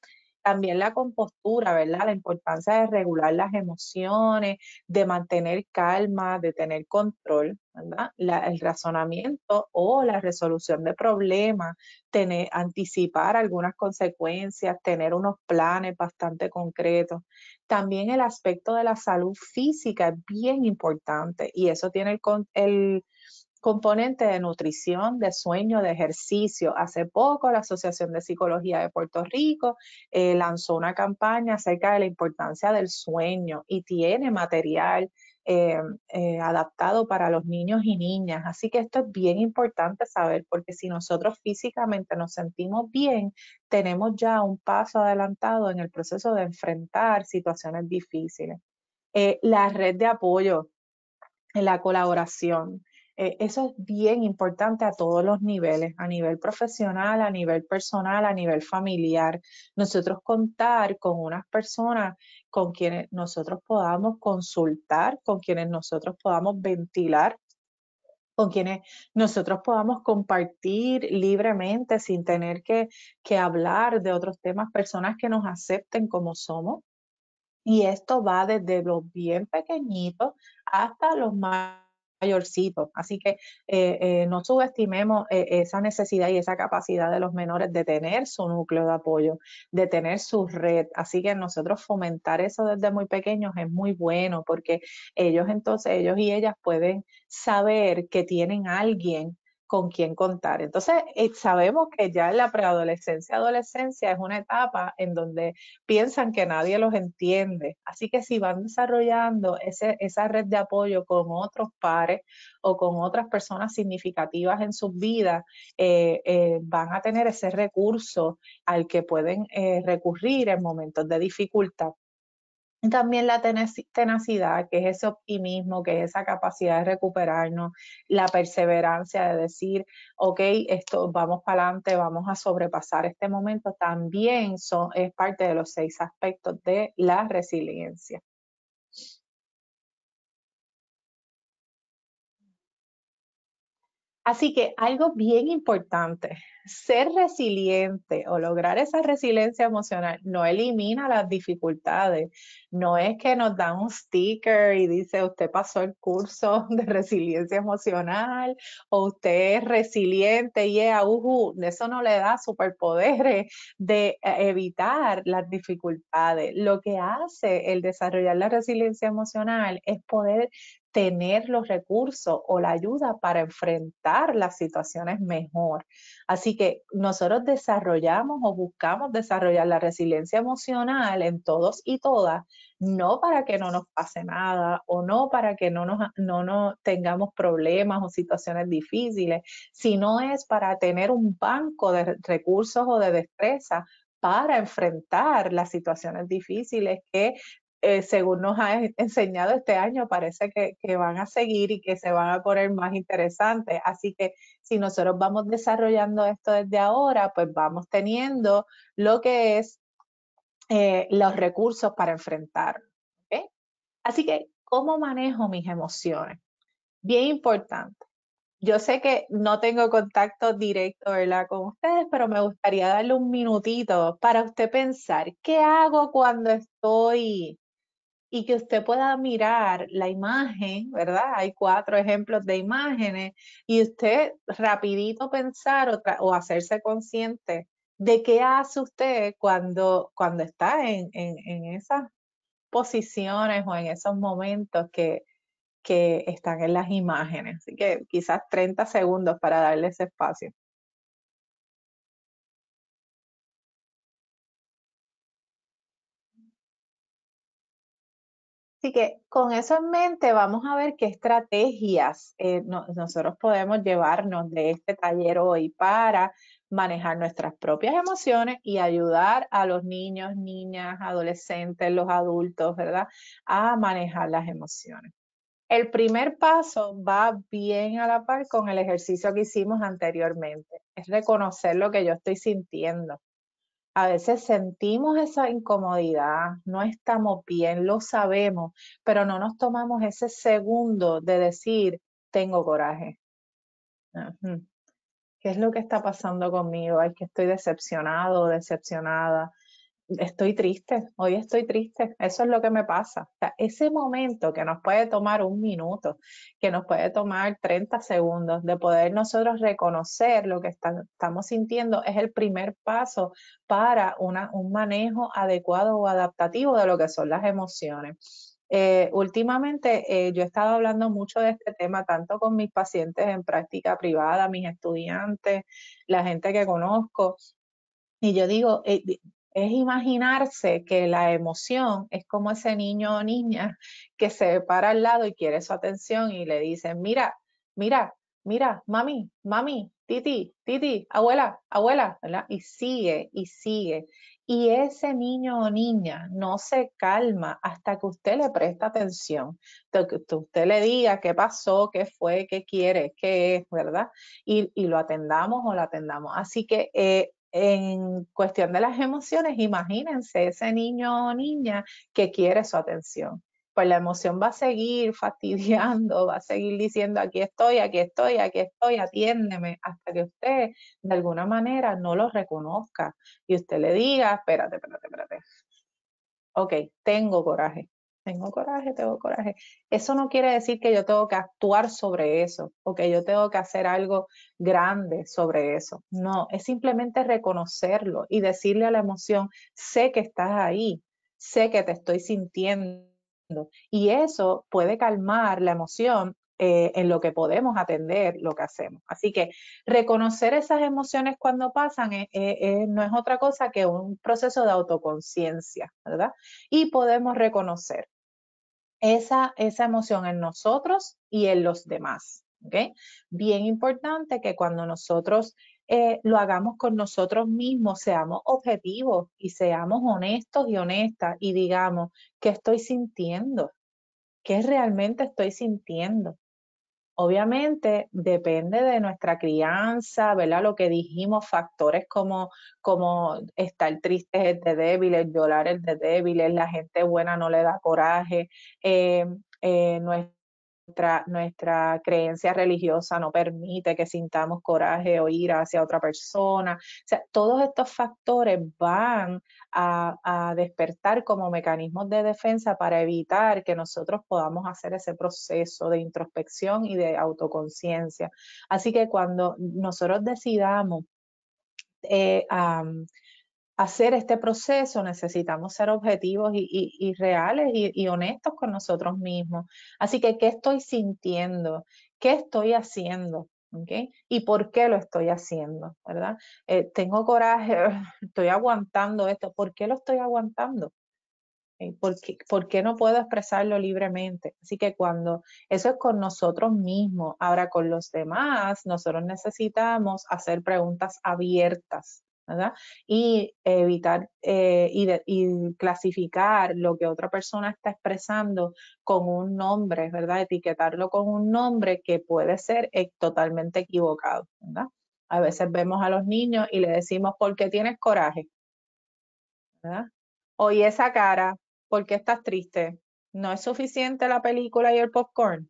también la compostura, ¿verdad? La importancia de regular las emociones, de mantener calma, de tener control, ¿verdad? el razonamiento o la resolución de problemas, tener, anticipar algunas consecuencias, tener unos planes bastante concretos. También el aspecto de la salud física es bien importante y eso tiene el, el componente de nutrición, de sueño, de ejercicio. Hace poco la Asociación de Psicología de Puerto Rico eh, lanzó una campaña acerca de la importancia del sueño y tiene material eh, eh, adaptado para los niños y niñas. Así que esto es bien importante saber porque si nosotros físicamente nos sentimos bien, tenemos ya un paso adelantado en el proceso de enfrentar situaciones difíciles. la red de apoyo, la colaboración. Eh, eso es bien importante a todos los niveles, a nivel profesional, a nivel personal, a nivel familiar. Nosotros contar con unas personas con quienes nosotros podamos consultar, con quienes nosotros podamos ventilar con quienes nosotros podamos compartir libremente sin tener que, que, hablar de otros temas, personas que nos acepten como somos. Y esto va desde los bien pequeñitos hasta los más mayorcito. Así que eh, eh, no subestimemos eh, esa necesidad y esa capacidad de los menores de tener su núcleo de apoyo, de tener su red. Así que nosotros fomentar eso desde muy pequeños es muy bueno porque ellos entonces, ellos y ellas pueden saber que tienen alguien con quién contar. Entonces, eh, sabemos que ya en la preadolescencia, adolescencia es una etapa en donde piensan que nadie los entiende. Así que si van desarrollando esa red de apoyo con otros pares o con otras personas significativas en sus vidas, eh, eh, van a tener ese recurso al que pueden recurrir en momentos de dificultad. También la tenacidad, que es ese optimismo, que es esa capacidad de recuperarnos, la perseverancia de decir, ok, esto, vamos para adelante, vamos a sobrepasar este momento, también son, es parte de los seis aspectos de la resiliencia. Así que algo bien importante, ser resiliente o lograr esa resiliencia emocional no elimina las dificultades, no es que nos dan un sticker y dice usted pasó el curso de resiliencia emocional o usted es resiliente y yeah, eso no le da superpoderes de eh, evitar las dificultades. Lo que hace el desarrollar la resiliencia emocional es poder tener los recursos o la ayuda para enfrentar las situaciones mejor. Así que nosotros desarrollamos o buscamos desarrollar la resiliencia emocional en todos y todas, no para que no nos pase nada o no para que no nos, tengamos problemas o situaciones difíciles, sino es para tener un banco de recursos o de destreza para enfrentar las situaciones difíciles que eh, según nos ha enseñado este año, parece que, van a seguir y que se van a poner más interesantes. Así que si nosotros vamos desarrollando esto desde ahora, pues vamos teniendo lo que es eh, los recursos para enfrentar. Así que, ¿cómo manejo mis emociones? Bien importante. Yo sé que no tengo contacto directo ¿verdad? con ustedes, pero me gustaría darle un minutito para usted pensar, ¿qué hago cuando estoy y que usted pueda mirar la imagen, ¿verdad? Hay cuatro ejemplos de imágenes y usted rapidito pensar o, o hacerse consciente de qué hace usted cuando, cuando está en, esas posiciones o en esos momentos que, que están en las imágenes. Así que quizás 30 segundos para darle ese espacio. Así que con eso en mente vamos a ver qué estrategias eh, nosotros podemos llevarnos de este taller hoy para manejar nuestras propias emociones y ayudar a los niños, niñas, adolescentes, los adultos, ¿verdad? A manejar las emociones. El primer paso va bien a la par con el ejercicio que hicimos anteriormente, es reconocer lo que yo estoy sintiendo a veces sentimos esa incomodidad, no estamos bien, lo sabemos, pero no nos tomamos ese segundo de decir, tengo coraje. ¿Qué es lo que está pasando conmigo? Ay, que estoy decepcionado, decepcionada estoy triste, hoy estoy triste, eso es lo que me pasa. ese momento que nos puede tomar un minuto, que nos puede tomar 30 segundos de poder nosotros reconocer lo que estamos sintiendo es el primer paso para un manejo adecuado o adaptativo de lo que son las emociones. Eh, últimamente eh, yo he estado hablando mucho de este tema, tanto con mis pacientes en práctica privada, mis estudiantes, la gente que conozco, y yo digo, eh, es imaginarse que la emoción es como ese niño o niña que se para al lado y quiere su atención y le dice, mira, mira, mira, mami, mami, titi, titi, abuela, abuela, ¿verdad? Y sigue, y sigue. Y ese niño o niña no se calma hasta que usted le presta atención, usted le diga qué pasó, qué fue, qué quiere, qué es, ¿verdad? Y, lo atendamos o lo atendamos. Así que eh, en cuestión de las emociones, imagínense ese niño o niña que quiere su atención. Pues la emoción va a seguir fastidiando, va a seguir diciendo, aquí estoy, aquí estoy, aquí estoy, atiéndeme, hasta que usted de alguna manera no lo reconozca y usted le diga, espérate, espérate, espérate. Ok, tengo coraje, tengo coraje, tengo coraje. Eso no quiere decir que yo tengo que actuar sobre eso o que yo tengo que hacer algo grande sobre eso. No, es simplemente reconocerlo y decirle a la emoción, sé que estás ahí, sé que te estoy sintiendo. Y eso puede calmar la emoción eh, en lo que podemos atender lo que hacemos. Así que reconocer esas emociones cuando pasan eh, eh, no es otra cosa que un proceso de autoconciencia, ¿verdad? Y podemos reconocer esa, emoción en nosotros y en los demás. Bien importante que cuando nosotros eh, lo hagamos con nosotros mismos, seamos objetivos y seamos honestos y honestas y digamos, ¿qué estoy sintiendo? ¿Qué realmente estoy sintiendo? Obviamente depende de nuestra crianza, ¿verdad? Lo que dijimos, factores como, como estar triste es de débiles, llorar es de débiles, la gente buena no le da coraje, em, eh, nuestra, creencia religiosa no permite que sintamos coraje o ira hacia otra persona. O sea, todos estos factores van a, despertar como mecanismos de defensa para evitar que nosotros podamos hacer ese proceso de introspección y de autoconciencia. Así que cuando nosotros decidamos eh, hacer este proceso necesitamos ser objetivos y, reales y, honestos con nosotros mismos. Así que, ¿qué estoy sintiendo? ¿Qué estoy haciendo? ¿Y por qué lo estoy haciendo? ¿Verdad? Eh, tengo coraje, estoy aguantando esto. ¿Por qué lo estoy aguantando? Eh, ¿Por qué, no puedo expresarlo libremente? Así que cuando eso es con nosotros mismos, ahora con los demás, nosotros necesitamos hacer preguntas abiertas, y evitar eh, y, clasificar lo que otra persona está expresando con un nombre, ¿verdad? Etiquetarlo con un nombre que puede ser eh, totalmente equivocado, A veces vemos a los niños y le decimos, ¿por qué tienes coraje? ¿verdad? Oye esa cara, ¿por qué estás triste? No es suficiente la película y el popcorn.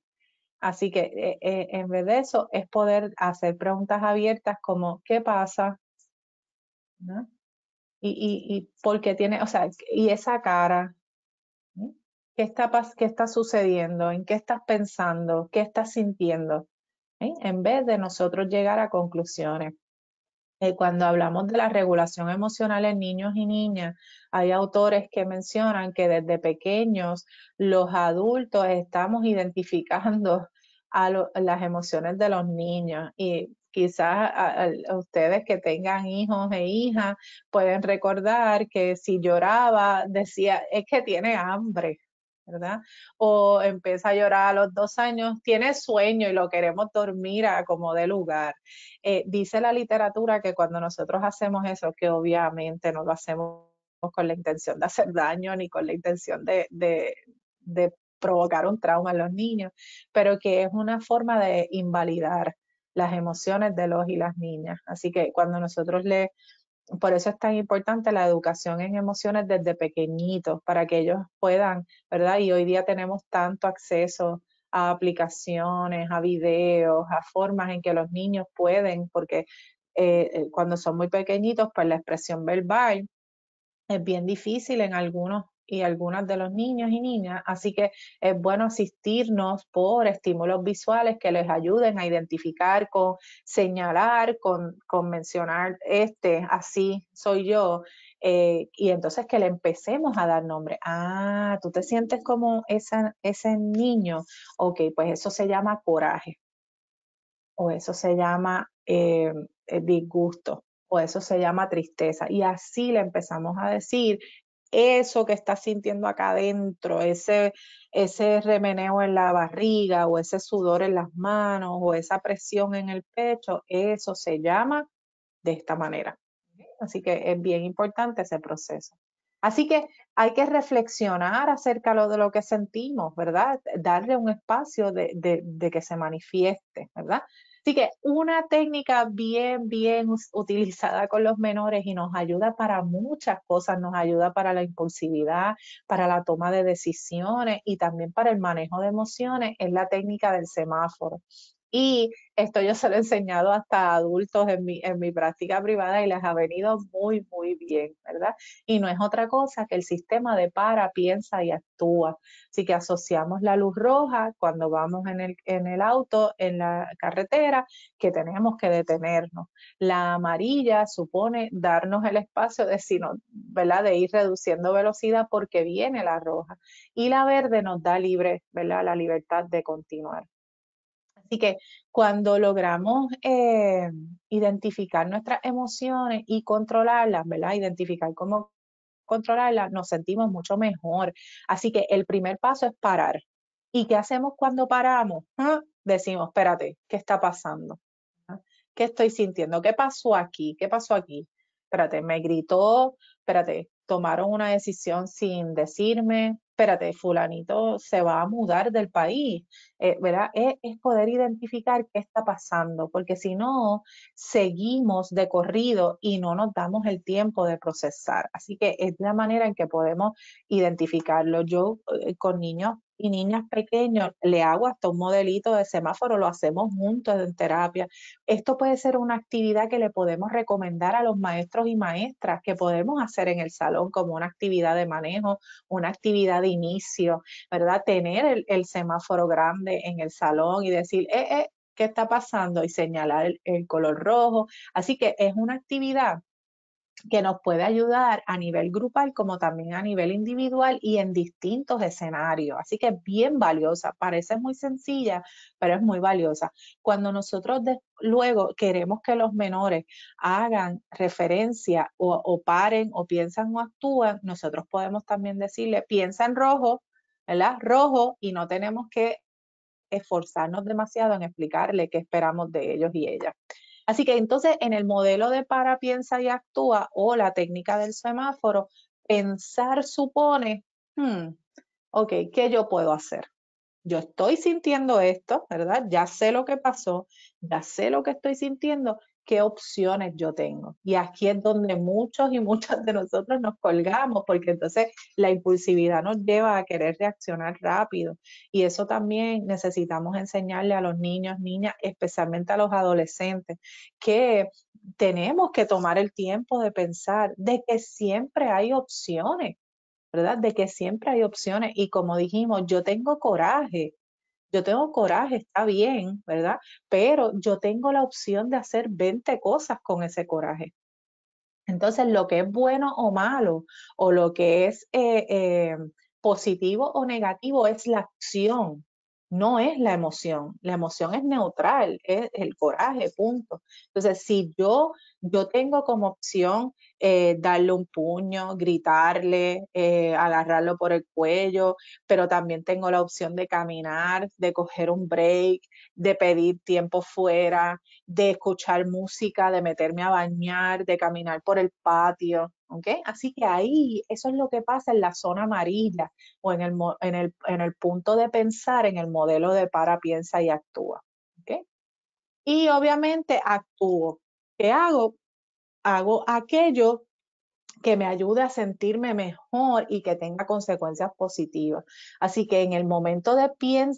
Así que eh, en vez de eso es poder hacer preguntas abiertas como, ¿qué pasa? Y, porque tiene, o sea, y esa cara, ¿qué está, ¿qué está sucediendo? ¿En qué estás pensando? ¿Qué estás sintiendo? ¿Eh? En vez de nosotros llegar a conclusiones. Eh, cuando hablamos de la regulación emocional en niños y niñas, hay autores que mencionan que desde pequeños los adultos estamos identificando a las emociones de los niños y quizás ustedes que tengan hijos e hijas pueden recordar que si lloraba decía, es que tiene hambre, ¿verdad? O empieza a llorar a los dos años, tiene sueño y lo queremos dormir a como de lugar. Eh, dice la literatura que cuando nosotros hacemos eso, que obviamente no lo hacemos con la intención de hacer daño ni con la intención de, de provocar un trauma en los niños, pero que es una forma de invalidar las emociones de los y las niñas. Así que cuando nosotros le, por eso es tan importante la educación en emociones desde pequeñitos, para que ellos puedan, ¿verdad? Y hoy día tenemos tanto acceso a aplicaciones, a videos, a formas en que los niños pueden, porque eh, eh, cuando son muy pequeñitos, pues la expresión verbal es bien difícil en algunos y algunas de los niños y niñas, así que es bueno asistirnos por estímulos visuales que les ayuden a identificar con señalar, con, con mencionar este, así soy yo, eh, y entonces que le empecemos a dar nombre. Ah, tú te sientes como ese niño. Ok, pues eso se llama coraje, o eso se llama eh, eh, disgusto, o eso se llama tristeza. Y así le empezamos a decir eso que estás sintiendo acá adentro, ese, ese remeneo en la barriga o ese sudor en las manos o esa presión en el pecho, eso se llama de esta manera. Así que es bien importante ese proceso. Así que hay que reflexionar acerca de lo que sentimos, ¿verdad? Darle un espacio de que se manifieste, ¿verdad? Así que una técnica bien, bien utilizada con los menores y nos ayuda para muchas cosas, nos ayuda para la impulsividad, para la toma de decisiones y también para el manejo de emociones, es la técnica del semáforo. Y esto yo se lo he enseñado hasta a adultos en mi, práctica privada y les ha venido muy, muy bien, ¿verdad? Y no es otra cosa que el sistema de para, piensa y actúa. Así que asociamos la luz roja cuando vamos en el, auto, en la carretera, que tenemos que detenernos. La amarilla supone darnos el espacio de, sino, ¿verdad? de ir reduciendo velocidad porque viene la roja. Y la verde nos da libre, ¿verdad? La libertad de continuar. Así que cuando logramos eh, identificar nuestras emociones y controlarlas, ¿verdad? Identificar cómo controlarlas, nos sentimos mucho mejor. Así que el primer paso es parar. ¿Y qué hacemos cuando paramos? Ah, decimos, espérate, ¿qué está pasando? Ah, ¿Qué estoy sintiendo? ¿Qué pasó aquí? ¿Qué pasó aquí? Espérate, me gritó, espérate, tomaron una decisión sin decirme, espérate, fulanito se va a mudar del país, eh, ¿verdad? Es, poder identificar qué está pasando, porque si no, seguimos de corrido y no nos damos el tiempo de procesar. Así que es la manera en que podemos identificarlo. Yo eh, con niños y niñas pequeños, le hago hasta un modelito de semáforo, lo hacemos juntos en terapia. Esto puede ser una actividad que le podemos recomendar a los maestros y maestras que podemos hacer en el salón como una actividad de manejo, una actividad de inicio, ¿verdad? Tener el, semáforo grande en el salón y decir, eh, eh ¿qué está pasando? Y señalar el color rojo. Así que es una actividad que nos puede ayudar a nivel grupal como también a nivel individual y en distintos escenarios. Así que es bien valiosa, parece muy sencilla, pero es muy valiosa. Cuando nosotros luego queremos que los menores hagan referencia o, o paren o piensan o actúan, nosotros podemos también decirle, piensa en rojo, ¿verdad? Rojo y no tenemos que esforzarnos demasiado en explicarle qué esperamos de ellos y ellas. Así que entonces en el modelo de para, piensa y actúa o la técnica del semáforo, pensar supone, hmm, ok, ¿qué yo puedo hacer? Yo estoy sintiendo esto, ¿verdad? Ya sé lo que pasó, ya sé lo que estoy sintiendo, qué opciones yo tengo. Y aquí es donde muchos y muchas de nosotros nos colgamos, porque entonces la impulsividad nos lleva a querer reaccionar rápido. Y eso también necesitamos enseñarle a los niños, niñas, especialmente a los adolescentes, que tenemos que tomar el tiempo de pensar de que siempre hay opciones, ¿verdad? De que siempre hay opciones. Y como dijimos, yo tengo coraje yo tengo coraje, está bien, ¿verdad? Pero yo tengo la opción de hacer 20 cosas con ese coraje. Entonces, lo que es bueno o malo, o lo que es eh, eh, positivo o negativo, es la acción, no es la emoción. La emoción es neutral, es el coraje, punto. Entonces, si yo, yo tengo como opción eh, darle un puño, gritarle, eh, agarrarlo por el cuello, pero también tengo la opción de caminar, de coger un break, de pedir tiempo fuera, de escuchar música, de meterme a bañar, de caminar por el patio. Así que ahí eso es lo que pasa en la zona amarilla o en el, en el, en el punto de pensar, en el modelo de para, piensa y actúa. Y obviamente actúo. ¿Qué hago? hago aquello que me ayude a sentirme mejor y que tenga consecuencias positivas. Así que en el momento de,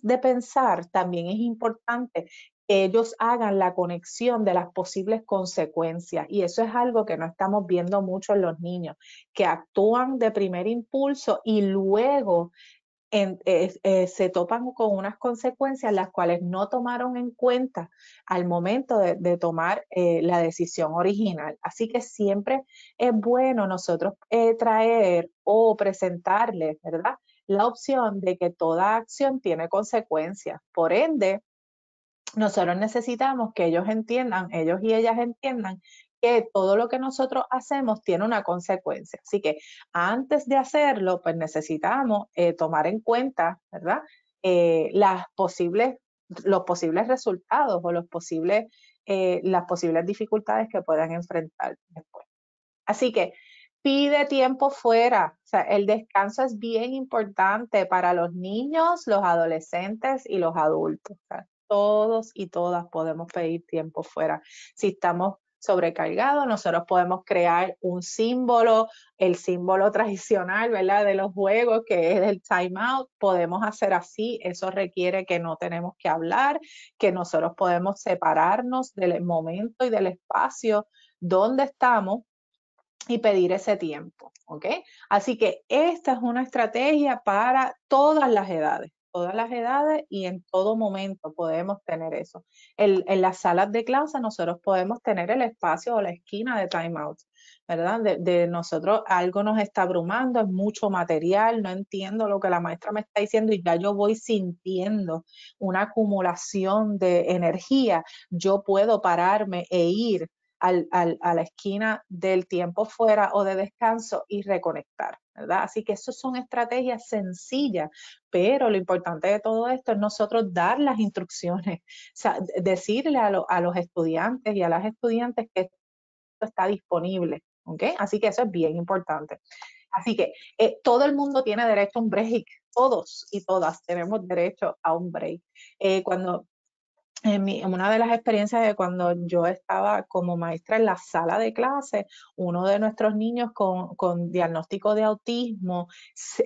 de pensar también es importante que ellos hagan la conexión de las posibles consecuencias. Y eso es algo que no estamos viendo mucho en los niños, que actúan de primer impulso y luego eh, eh, se topan con unas consecuencias las cuales no tomaron en cuenta al momento de, tomar eh, la decisión original. Así que siempre es bueno nosotros traer o presentarles, ¿verdad? La opción de que toda acción tiene consecuencias. Por ende, nosotros necesitamos que ellos entiendan, ellos y ellas entiendan que todo lo que nosotros hacemos tiene una consecuencia. Así que antes de hacerlo, pues necesitamos eh, tomar en cuenta, ¿verdad? Eh, las posibles, los posibles resultados o los posibles, eh, las posibles dificultades que puedan enfrentar después. Así que pide tiempo fuera. O sea, el descanso es bien importante para los niños, los adolescentes y los adultos. todos y todas podemos pedir tiempo fuera. Si estamos sobrecargado, nosotros podemos crear un símbolo, el símbolo tradicional, ¿verdad? De los juegos, que es el time out, podemos hacer así, eso requiere que no tenemos que hablar, que nosotros podemos separarnos del momento y del espacio donde estamos y pedir ese tiempo, ¿ok? Así que esta es una estrategia para todas las edades, todas las edades y en todo momento podemos tener eso. en las salas de clase nosotros podemos tener el espacio o la esquina de timeout, ¿verdad? De, de, nosotros algo nos está abrumando, es mucho material, no entiendo lo que la maestra me está diciendo y ya yo voy sintiendo una acumulación de energía. Yo puedo pararme e ir al, a la esquina del tiempo fuera o de descanso y reconectar, ¿verdad? Así que eso son estrategias sencillas, pero lo importante de todo esto es nosotros dar las instrucciones, decirle a, los estudiantes y a las estudiantes que esto está disponible, ¿ok? Así que eso es bien importante. Así que eh, todo el mundo tiene derecho a un break, todos y todas tenemos derecho a un break. Eh, cuando en, una de las experiencias de cuando yo estaba como maestra en la sala de clase, uno de nuestros niños con, diagnóstico de autismo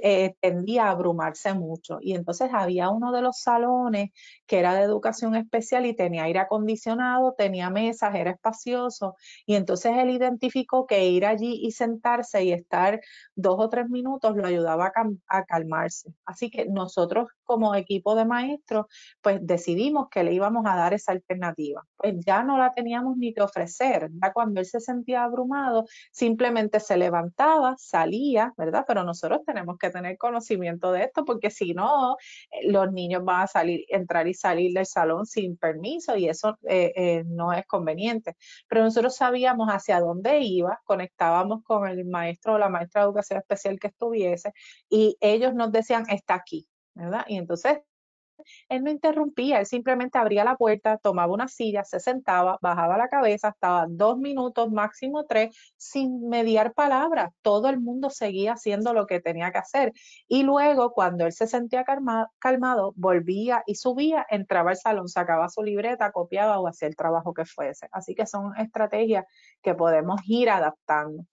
eh, tendía a abrumarse mucho. Y entonces había uno de los salones que era de educación especial y tenía aire acondicionado, tenía mesas, era espacioso. Y entonces él identificó que ir allí y sentarse y estar dos o tres minutos lo ayudaba a, a calmarse. Así que nosotros como equipo de maestros, pues decidimos que le íbamos a dar esa alternativa. Pues ya no la teníamos ni que ofrecer, ya cuando él se sentía abrumado, simplemente se levantaba, salía, ¿verdad? Pero nosotros tenemos que tener conocimiento de esto porque si no, eh, los niños van a salir, entrar y salir del salón sin permiso y eso eh, eh, no es conveniente. Pero nosotros sabíamos hacia dónde iba, conectábamos con el maestro o la maestra de educación especial que estuviese y ellos nos decían, está aquí, ¿verdad? Y entonces él no interrumpía, él simplemente abría la puerta, tomaba una silla, se sentaba, bajaba la cabeza, estaba dos minutos, máximo tres, sin mediar palabras. Todo el mundo seguía haciendo lo que tenía que hacer. Y luego, cuando él se sentía calmado, volvía y subía, entraba al salón, sacaba su libreta, copiaba o hacía el trabajo que fuese. Así que son estrategias que podemos ir adaptando.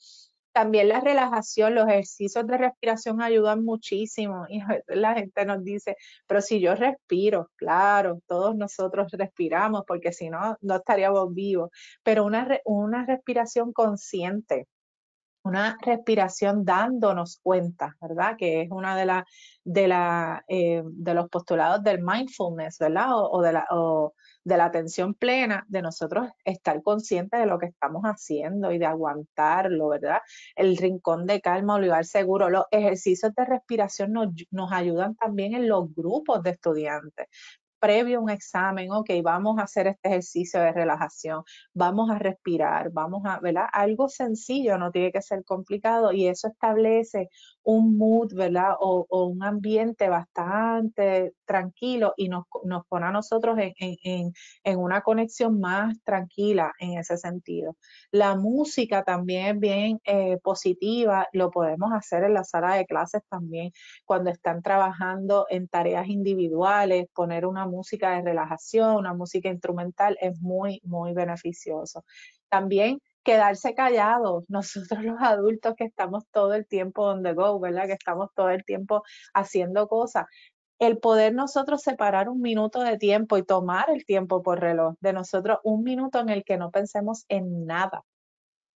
También la relajación, los ejercicios de respiración ayudan muchísimo. Y la gente nos dice, pero si yo respiro, claro, todos nosotros respiramos, porque si no, no estaríamos vivos. Pero una, una respiración consciente, una respiración dándonos cuenta, ¿verdad? Que es una de, de, la, eh, de los postulados del mindfulness, ¿verdad? O, de la, de la atención plena, de nosotros estar conscientes de lo que estamos haciendo y de aguantarlo, ¿verdad? El rincón de calma, lugar seguro. Los ejercicios de respiración nos, nos ayudan también en los grupos de estudiantes, previo a un examen, ok, vamos a hacer este ejercicio de relajación, vamos a respirar, vamos a, ¿verdad? Algo sencillo, no tiene que ser complicado y eso establece un mood, ¿verdad? O, un ambiente bastante tranquilo y nos, pone a nosotros en, una conexión más tranquila en ese sentido. La música también bien eh, positiva, lo podemos hacer en la sala de clases también, cuando están trabajando en tareas individuales, poner una música de relajación, una música instrumental, es muy, muy beneficioso. También quedarse callados, nosotros los adultos que estamos todo el tiempo on the go, ¿verdad? Que estamos todo el tiempo haciendo cosas. El poder nosotros separar un minuto de tiempo y tomar el tiempo por reloj de nosotros, un minuto en el que no pensemos en nada,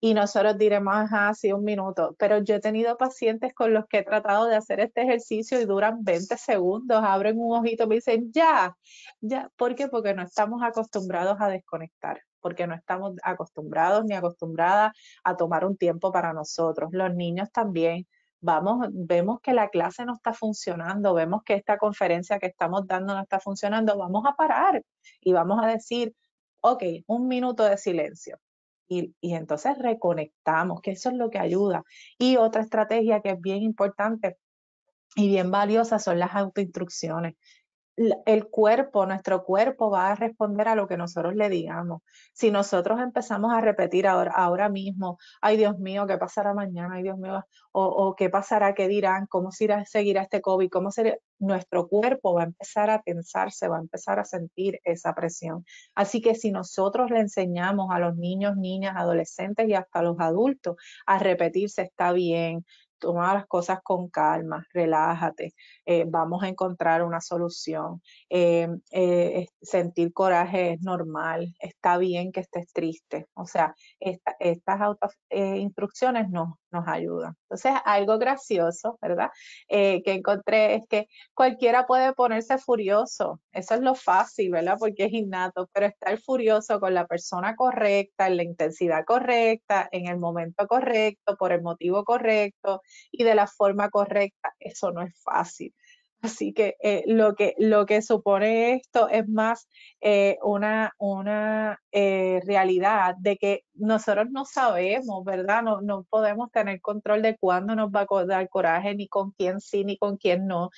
y nosotros diremos, ajá, sí, un minuto. Pero yo he tenido pacientes con los que he tratado de hacer este ejercicio y duran 20 segundos, abren un ojito, y me dicen, ya, ya. ¿Por qué? Porque no estamos acostumbrados a desconectar, porque no estamos acostumbrados ni acostumbradas a tomar un tiempo para nosotros. Los niños también. Vamos, vemos que la clase no está funcionando, vemos que esta conferencia que estamos dando no está funcionando, vamos a parar y vamos a decir, ok, un minuto de silencio y, entonces reconectamos, que eso es lo que ayuda. Y otra estrategia que es bien importante y bien valiosa son las autoinstrucciones el cuerpo, nuestro cuerpo va a responder a lo que nosotros le digamos. Si nosotros empezamos a repetir ahora, ahora mismo, ay Dios mío, ¿qué pasará mañana? Ay Dios mío, o, qué pasará, qué dirán, cómo se seguirá este COVID, cómo será... nuestro cuerpo va a empezar a pensarse, va a empezar a sentir esa presión. Así que si nosotros le enseñamos a los niños, niñas, adolescentes y hasta los adultos a repetirse está bien, toma las cosas con calma, relájate, eh, vamos a encontrar una solución. Eh, eh, sentir coraje es normal, está bien que estés triste. O sea, estas instrucciones no, nos ayudan. Entonces, algo gracioso, ¿verdad? que encontré es que cualquiera puede ponerse furioso. Eso es lo fácil, ¿verdad? Porque es innato, pero estar furioso con la persona correcta, en la intensidad correcta, en el momento correcto, por el motivo correcto, y de la forma correcta. Eso no es fácil. Así que, eh, lo que supone esto es más eh, una, una eh, realidad de que nosotros no sabemos, ¿verdad? No, no podemos tener control de cuándo nos va a dar coraje, ni con quién sí, ni con quién no,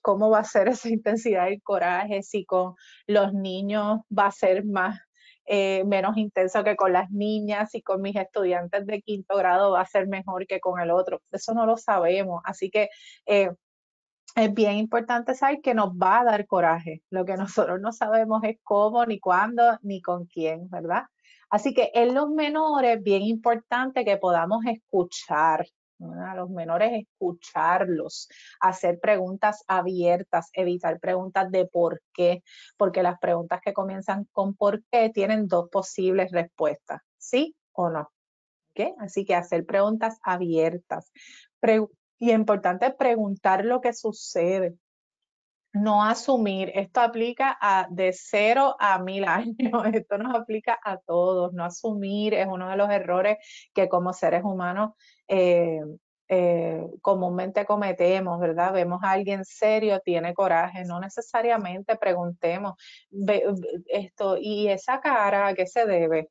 cómo va a ser esa intensidad del coraje, si con los niños va a ser más eh, menos intenso que con las niñas y con mis estudiantes de quinto grado va a ser mejor que con el otro. Eso no lo sabemos. Así que eh, es bien importante saber que nos va a dar coraje. Lo que nosotros no sabemos es cómo, ni cuándo, ni con quién, ¿verdad? Así que en los menores, bien importante que podamos escuchar, a los menores escucharlos, hacer preguntas abiertas, evitar preguntas de por qué, porque las preguntas que comienzan con por qué tienen dos posibles respuestas, sí o no. Así que hacer preguntas abiertas. y importante preguntar lo que sucede no asumir, esto aplica a de cero a mil años, esto nos aplica a todos, no asumir es uno de los errores que como seres humanos eh, eh, comúnmente cometemos, ¿verdad? Vemos a alguien serio, tiene coraje, no necesariamente preguntemos esto y esa cara a qué se debe,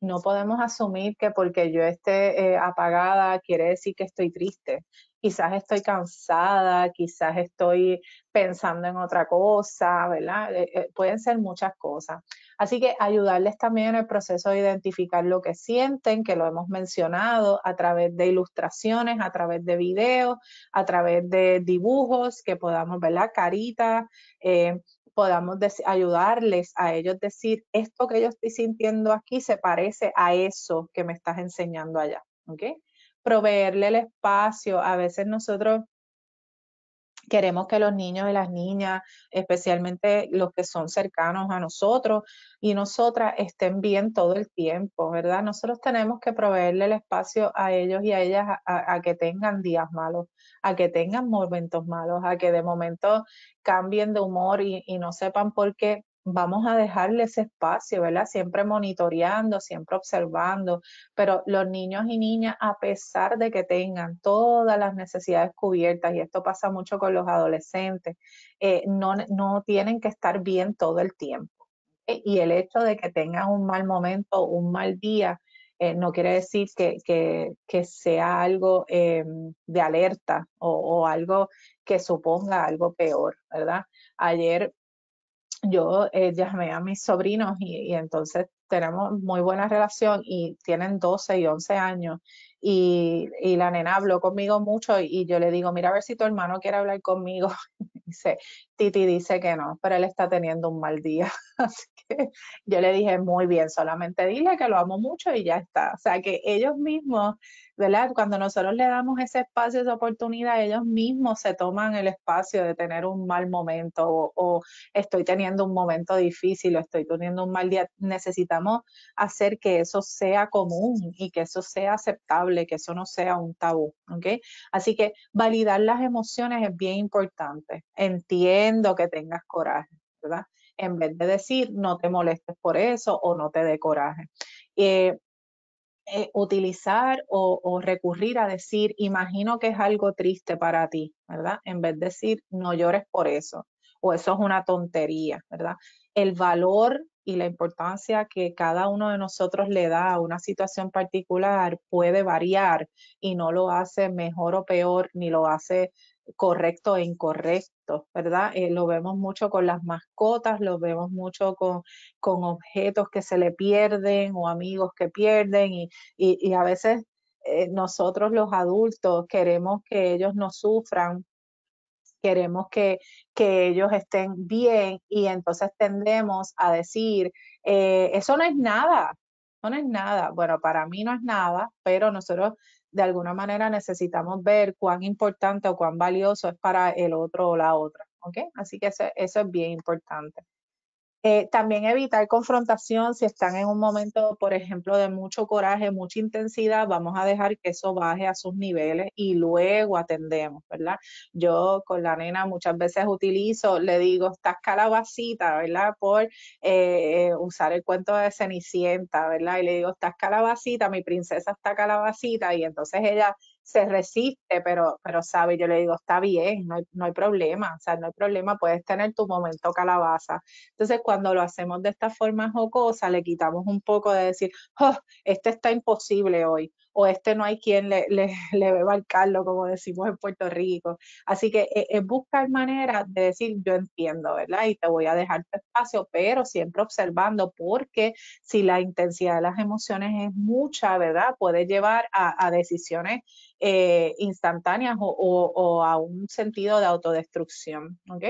No podemos asumir que porque yo esté eh, apagada quiere decir que estoy triste quizás estoy cansada, quizás estoy pensando en otra cosa, ¿verdad? Eh, eh, pueden ser muchas cosas. Así que ayudarles también en el proceso de identificar lo que sienten, que lo hemos mencionado a través de ilustraciones, a través de videos, a través de dibujos que podamos, ver la carita, eh, podamos ayudarles a ellos decir, esto que yo estoy sintiendo aquí se parece a eso que me estás enseñando allá. ¿okay? proveerle el espacio. A veces nosotros queremos que los niños y las niñas, especialmente los que son cercanos a nosotros y nosotras, estén bien todo el tiempo, ¿verdad? Nosotros tenemos que proveerle el espacio a ellos y a ellas a, que tengan días malos, a que tengan momentos malos, a que de momento cambien de humor y no sepan por qué, vamos a dejarle ese espacio, ¿verdad? Siempre monitoreando, siempre observando, pero los niños y niñas, a pesar de que tengan todas las necesidades cubiertas, y esto pasa mucho con los adolescentes, eh, no, no tienen que estar bien todo el tiempo. Y el hecho de que tengan un mal momento, un mal día, eh, no quiere decir que, que, sea algo em, de alerta o, algo que suponga algo peor, ¿verdad? Ayer yo eh, llamé a mis sobrinos y, entonces tenemos muy buena relación y tienen 12 y 11 años y, y la nena habló conmigo mucho y, yo le digo, mira a ver si tu hermano quiere hablar conmigo. dice, Titi dice que no, pero él está teniendo un mal día. Así que yo le dije, muy bien, solamente dile que lo amo mucho y ya está. O sea, que ellos mismos, ¿verdad? Cuando nosotros le damos ese espacio, esa oportunidad, ellos mismos se toman el espacio de tener un mal momento o, estoy teniendo un momento difícil o estoy teniendo un mal día. Necesitamos hacer que eso sea común y que eso sea aceptable, que eso no sea un tabú, ¿ok? Así que validar las emociones es bien importante. Entiendo que tengas coraje, ¿verdad? en vez de decir no te molestes por eso o no te dé coraje. Eh, eh, utilizar o, recurrir a decir, imagino que es algo triste para ti, ¿verdad? En vez de decir, no llores por eso, o eso es una tontería, ¿verdad? El valor y la importancia que cada uno de nosotros le da a una situación particular puede variar y no lo hace mejor o peor, ni lo hace correcto e incorrecto, ¿verdad? Eh, lo vemos mucho con las mascotas, lo vemos mucho con, con objetos que se le pierden o amigos que pierden y, y, a veces eh, nosotros los adultos queremos que ellos no sufran, queremos que, que ellos estén bien y entonces tendemos a decir, eh, eso no es nada, no es nada. Bueno, para mí no es nada, pero nosotros de alguna manera necesitamos ver cuán importante o cuán valioso es para el otro o la otra. Así que eso es bien importante. Eh, también evitar confrontación si están en un momento, por ejemplo, de mucho coraje, mucha intensidad, vamos a dejar que eso baje a sus niveles y luego atendemos, ¿verdad? Yo con la nena muchas veces utilizo, le digo, estás calabacita, ¿verdad? Por eh, usar el cuento de Cenicienta, ¿verdad? Y le digo, estás calabacita, mi princesa está calabacita y entonces ella se resiste, pero, pero sabe, yo le digo, está bien, no hay, no hay problema, o sea, no hay problema, puedes tener tu momento calabaza. Entonces, cuando lo hacemos de esta forma jocosa, le quitamos un poco de decir, oh, esto está imposible hoy, o este no hay quien le, le, le beba el como decimos en Puerto Rico. Así que eh, es, buscar maneras de decir, yo entiendo, ¿verdad? Y te voy a dejar tu espacio, pero siempre observando, porque si la intensidad de las emociones es mucha, ¿verdad? Puede llevar a, decisiones eh, instantáneas o, a un sentido de autodestrucción, ¿ok?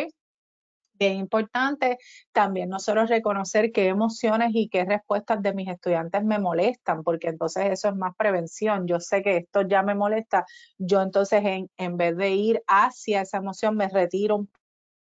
bien importante también nosotros reconocer qué emociones y qué respuestas de mis estudiantes me molestan, porque entonces eso es más prevención. Yo sé que esto ya me molesta, yo entonces en, en vez de ir hacia esa emoción me retiro un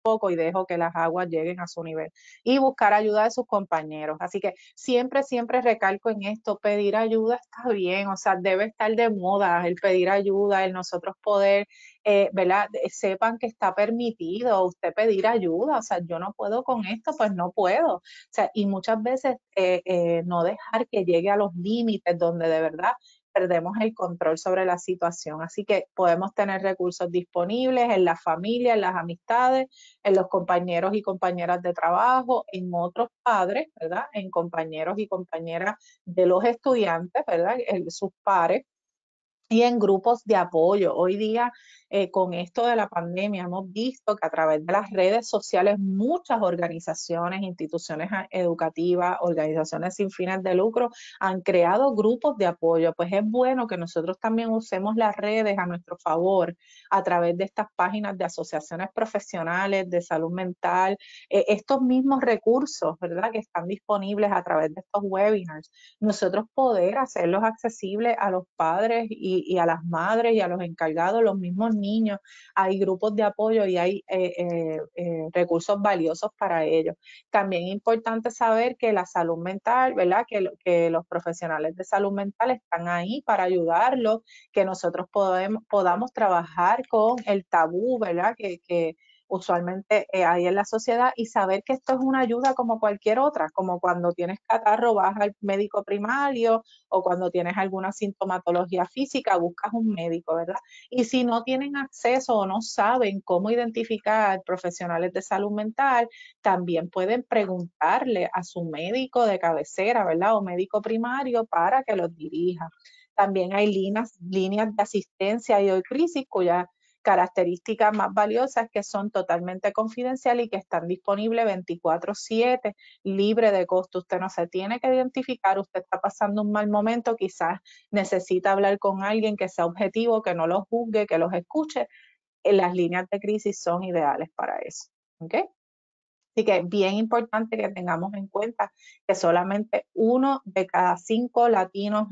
poco y dejo que las aguas lleguen a su nivel y buscar ayuda de sus compañeros. Así que siempre, siempre recalco en esto, pedir ayuda está bien, o sea, debe estar de moda el pedir ayuda, el nosotros poder, eh, ¿verdad? Sepan que está permitido usted pedir ayuda, o sea, yo no puedo con esto, pues no puedo. O sea, y muchas veces eh, eh, no dejar que llegue a los límites donde de verdad perdemos el control sobre la situación. Así que podemos tener recursos disponibles en la familia, en las amistades, en los compañeros y compañeras de trabajo, en otros padres, ¿verdad? En compañeros y compañeras de los estudiantes, ¿verdad? En sus pares y en grupos de apoyo. Hoy día, eh, con esto de la pandemia, hemos visto que a través de las redes sociales muchas organizaciones, instituciones ah, educativas, organizaciones sin fines de lucro han creado grupos de apoyo. Pues es bueno que nosotros también usemos las redes a nuestro favor a través de estas páginas de asociaciones profesionales de salud mental, eh, estos mismos recursos, ¿verdad?, que están disponibles a través de estos webinars. Nosotros poder hacerlos accesibles a los padres y y, a las madres y a los encargados, los mismos niños. Hay grupos de apoyo y hay eh, eh, eh, recursos valiosos para ellos. También es importante saber que la salud mental, ¿verdad? Que, los profesionales de salud mental están ahí para ayudarlos, que nosotros podemos, podamos trabajar con el tabú, ¿verdad? Que, que usualmente eh, hay en la sociedad y saber que esto es una ayuda como cualquier otra, como cuando tienes catarro vas al médico primario o cuando tienes alguna sintomatología física buscas un médico, ¿verdad? Y si no tienen acceso o no saben cómo identificar profesionales de salud mental, también pueden preguntarle a su médico de cabecera, ¿verdad? O médico primario para que los dirija. También hay líneas, líneas de asistencia y hoy crisis cuya características más valiosas que son totalmente confidenciales y que están disponibles 24/7, libre de costo. Usted no se tiene que identificar, usted está pasando un mal momento, quizás necesita hablar con alguien que sea objetivo, que no los juzgue, que los escuche. Eh, las líneas de crisis son ideales para eso. Así que es bien importante que tengamos en cuenta que solamente uno de cada cinco latinos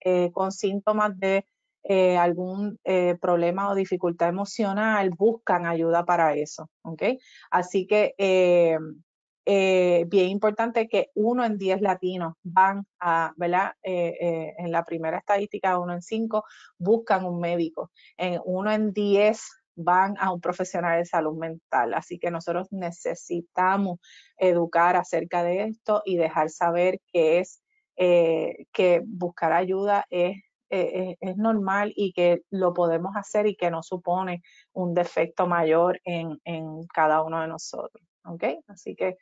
eh, con síntomas de eh, algún eh, problema o dificultad emocional, buscan ayuda para eso, ¿ok? Así que eh, bien importante que uno en diez latinos van a, ¿verdad? en la primera estadística, uno en cinco buscan un médico, en uno en diez van a un profesional de salud mental. Así que nosotros necesitamos educar acerca de esto y dejar saber que es que buscar ayuda es eh, es normal y que lo podemos hacer y que no supone un defecto mayor en, cada uno de nosotros. ¿Ok? Así que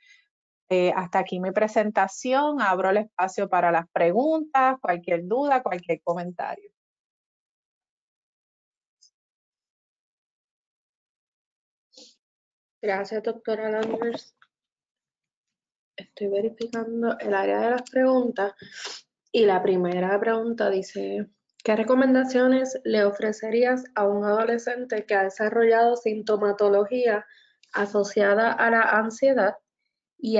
eh, hasta aquí mi presentación. Abro el espacio para las preguntas, cualquier duda, cualquier comentario. Gracias, doctora Landers. Estoy verificando el área de las preguntas y la primera pregunta dice, ¿Qué recomendaciones le ofrecerías a un adolescente que ha desarrollado sintomatología asociada a la ansiedad y,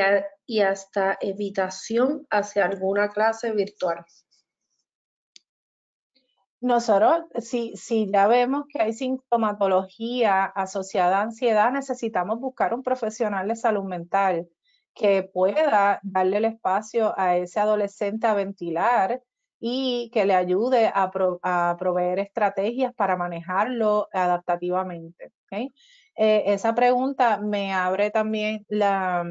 hasta evitación hacia alguna clase virtual? Nosotros, si, si ya vemos que hay sintomatología asociada a ansiedad, necesitamos buscar un profesional de salud mental que pueda darle el espacio a ese adolescente a ventilar y que le ayude a, proveer estrategias para manejarlo adaptativamente. ¿okay? Eh, esa pregunta me abre también la,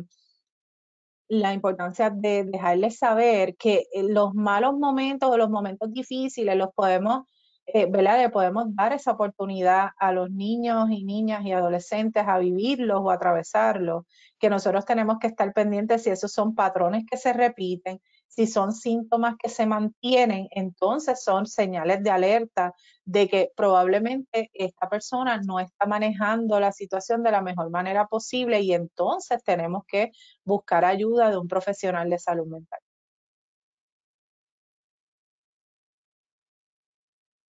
la importancia de dejarles saber que eh, los malos momentos o los momentos difíciles los podemos, eh, ¿verdad? podemos dar esa oportunidad a los niños y niñas y adolescentes a vivirlos o atravesarlos, que nosotros tenemos que estar pendientes si esos son patrones que se repiten, si son síntomas que se mantienen, entonces son señales de alerta de que probablemente esta persona no está manejando la situación de la mejor manera posible y entonces tenemos que buscar ayuda de un profesional de salud mental.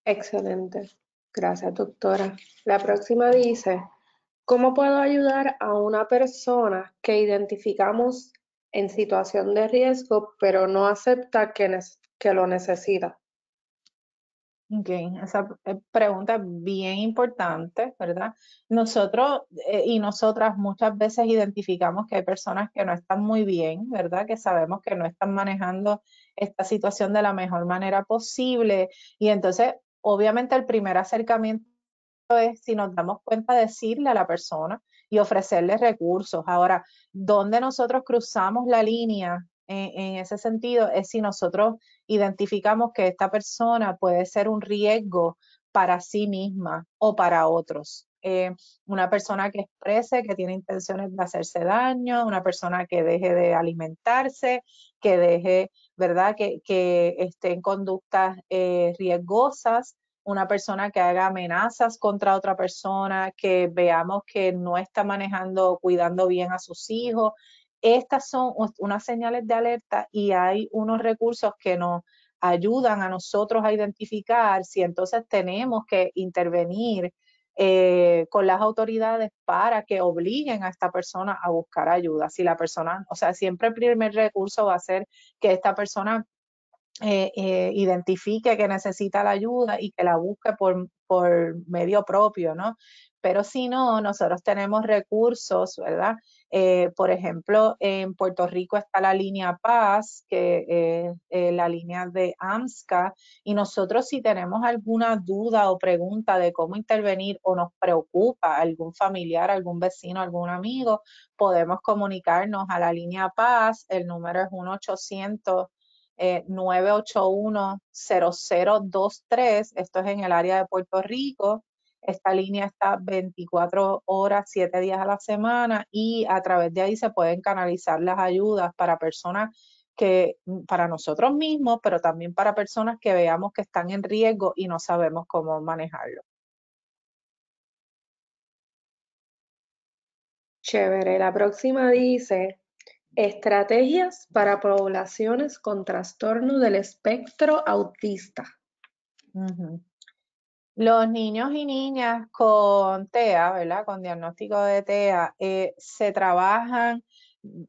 Excelente. Gracias, doctora. La próxima dice, ¿cómo puedo ayudar a una persona que identificamos en situación de riesgo, pero no acepta que, lo necesita. esa eh, pregunta es bien importante, ¿verdad? Nosotros eh, y nosotras muchas veces identificamos que hay personas que no están muy bien, ¿verdad? Que sabemos que no están manejando esta situación de la mejor manera posible. Y entonces, obviamente, el primer acercamiento es si nos damos cuenta de decirle a la persona y ofrecerles recursos. Ahora, donde nosotros cruzamos la línea en, ese sentido es si nosotros identificamos que esta persona puede ser un riesgo para sí misma o para otros. Eh, una persona que exprese que tiene intenciones de hacerse daño, una persona que deje de alimentarse, que deje, ¿verdad? Que, esté en conductas eh, riesgosas, una persona que haga amenazas contra otra persona, que veamos que no está manejando, cuidando bien a sus hijos. Estas son unas señales de alerta y hay unos recursos que nos ayudan a nosotros a identificar si entonces tenemos que intervenir eh, con las autoridades para que obliguen a esta persona a buscar ayuda. Si la persona, o sea, siempre el primer recurso va a ser que esta persona eh, eh, identifique que necesita la ayuda y que la busque por, medio propio, ¿no? Pero si no, nosotros tenemos recursos, ¿verdad? Eh, por ejemplo, en Puerto Rico está la línea Paz, que es la línea de AMSCA, y nosotros si tenemos alguna duda o pregunta de cómo intervenir o nos preocupa algún familiar, algún vecino, algún amigo, podemos comunicarnos a la línea Paz, el número es 1 800 981-0023. Eh, Esto es en el área de Puerto Rico. Esta línea está 24 horas, 7 días a la semana y a través de ahí se pueden canalizar las ayudas para personas que, para nosotros mismos, pero también para personas que veamos que están en riesgo y no sabemos cómo manejarlo. Chévere. La próxima dice, Estrategias para poblaciones con trastorno del espectro autista. Los niños y niñas con TEA, ¿verdad? Con diagnóstico de TEA, eh, se trabajan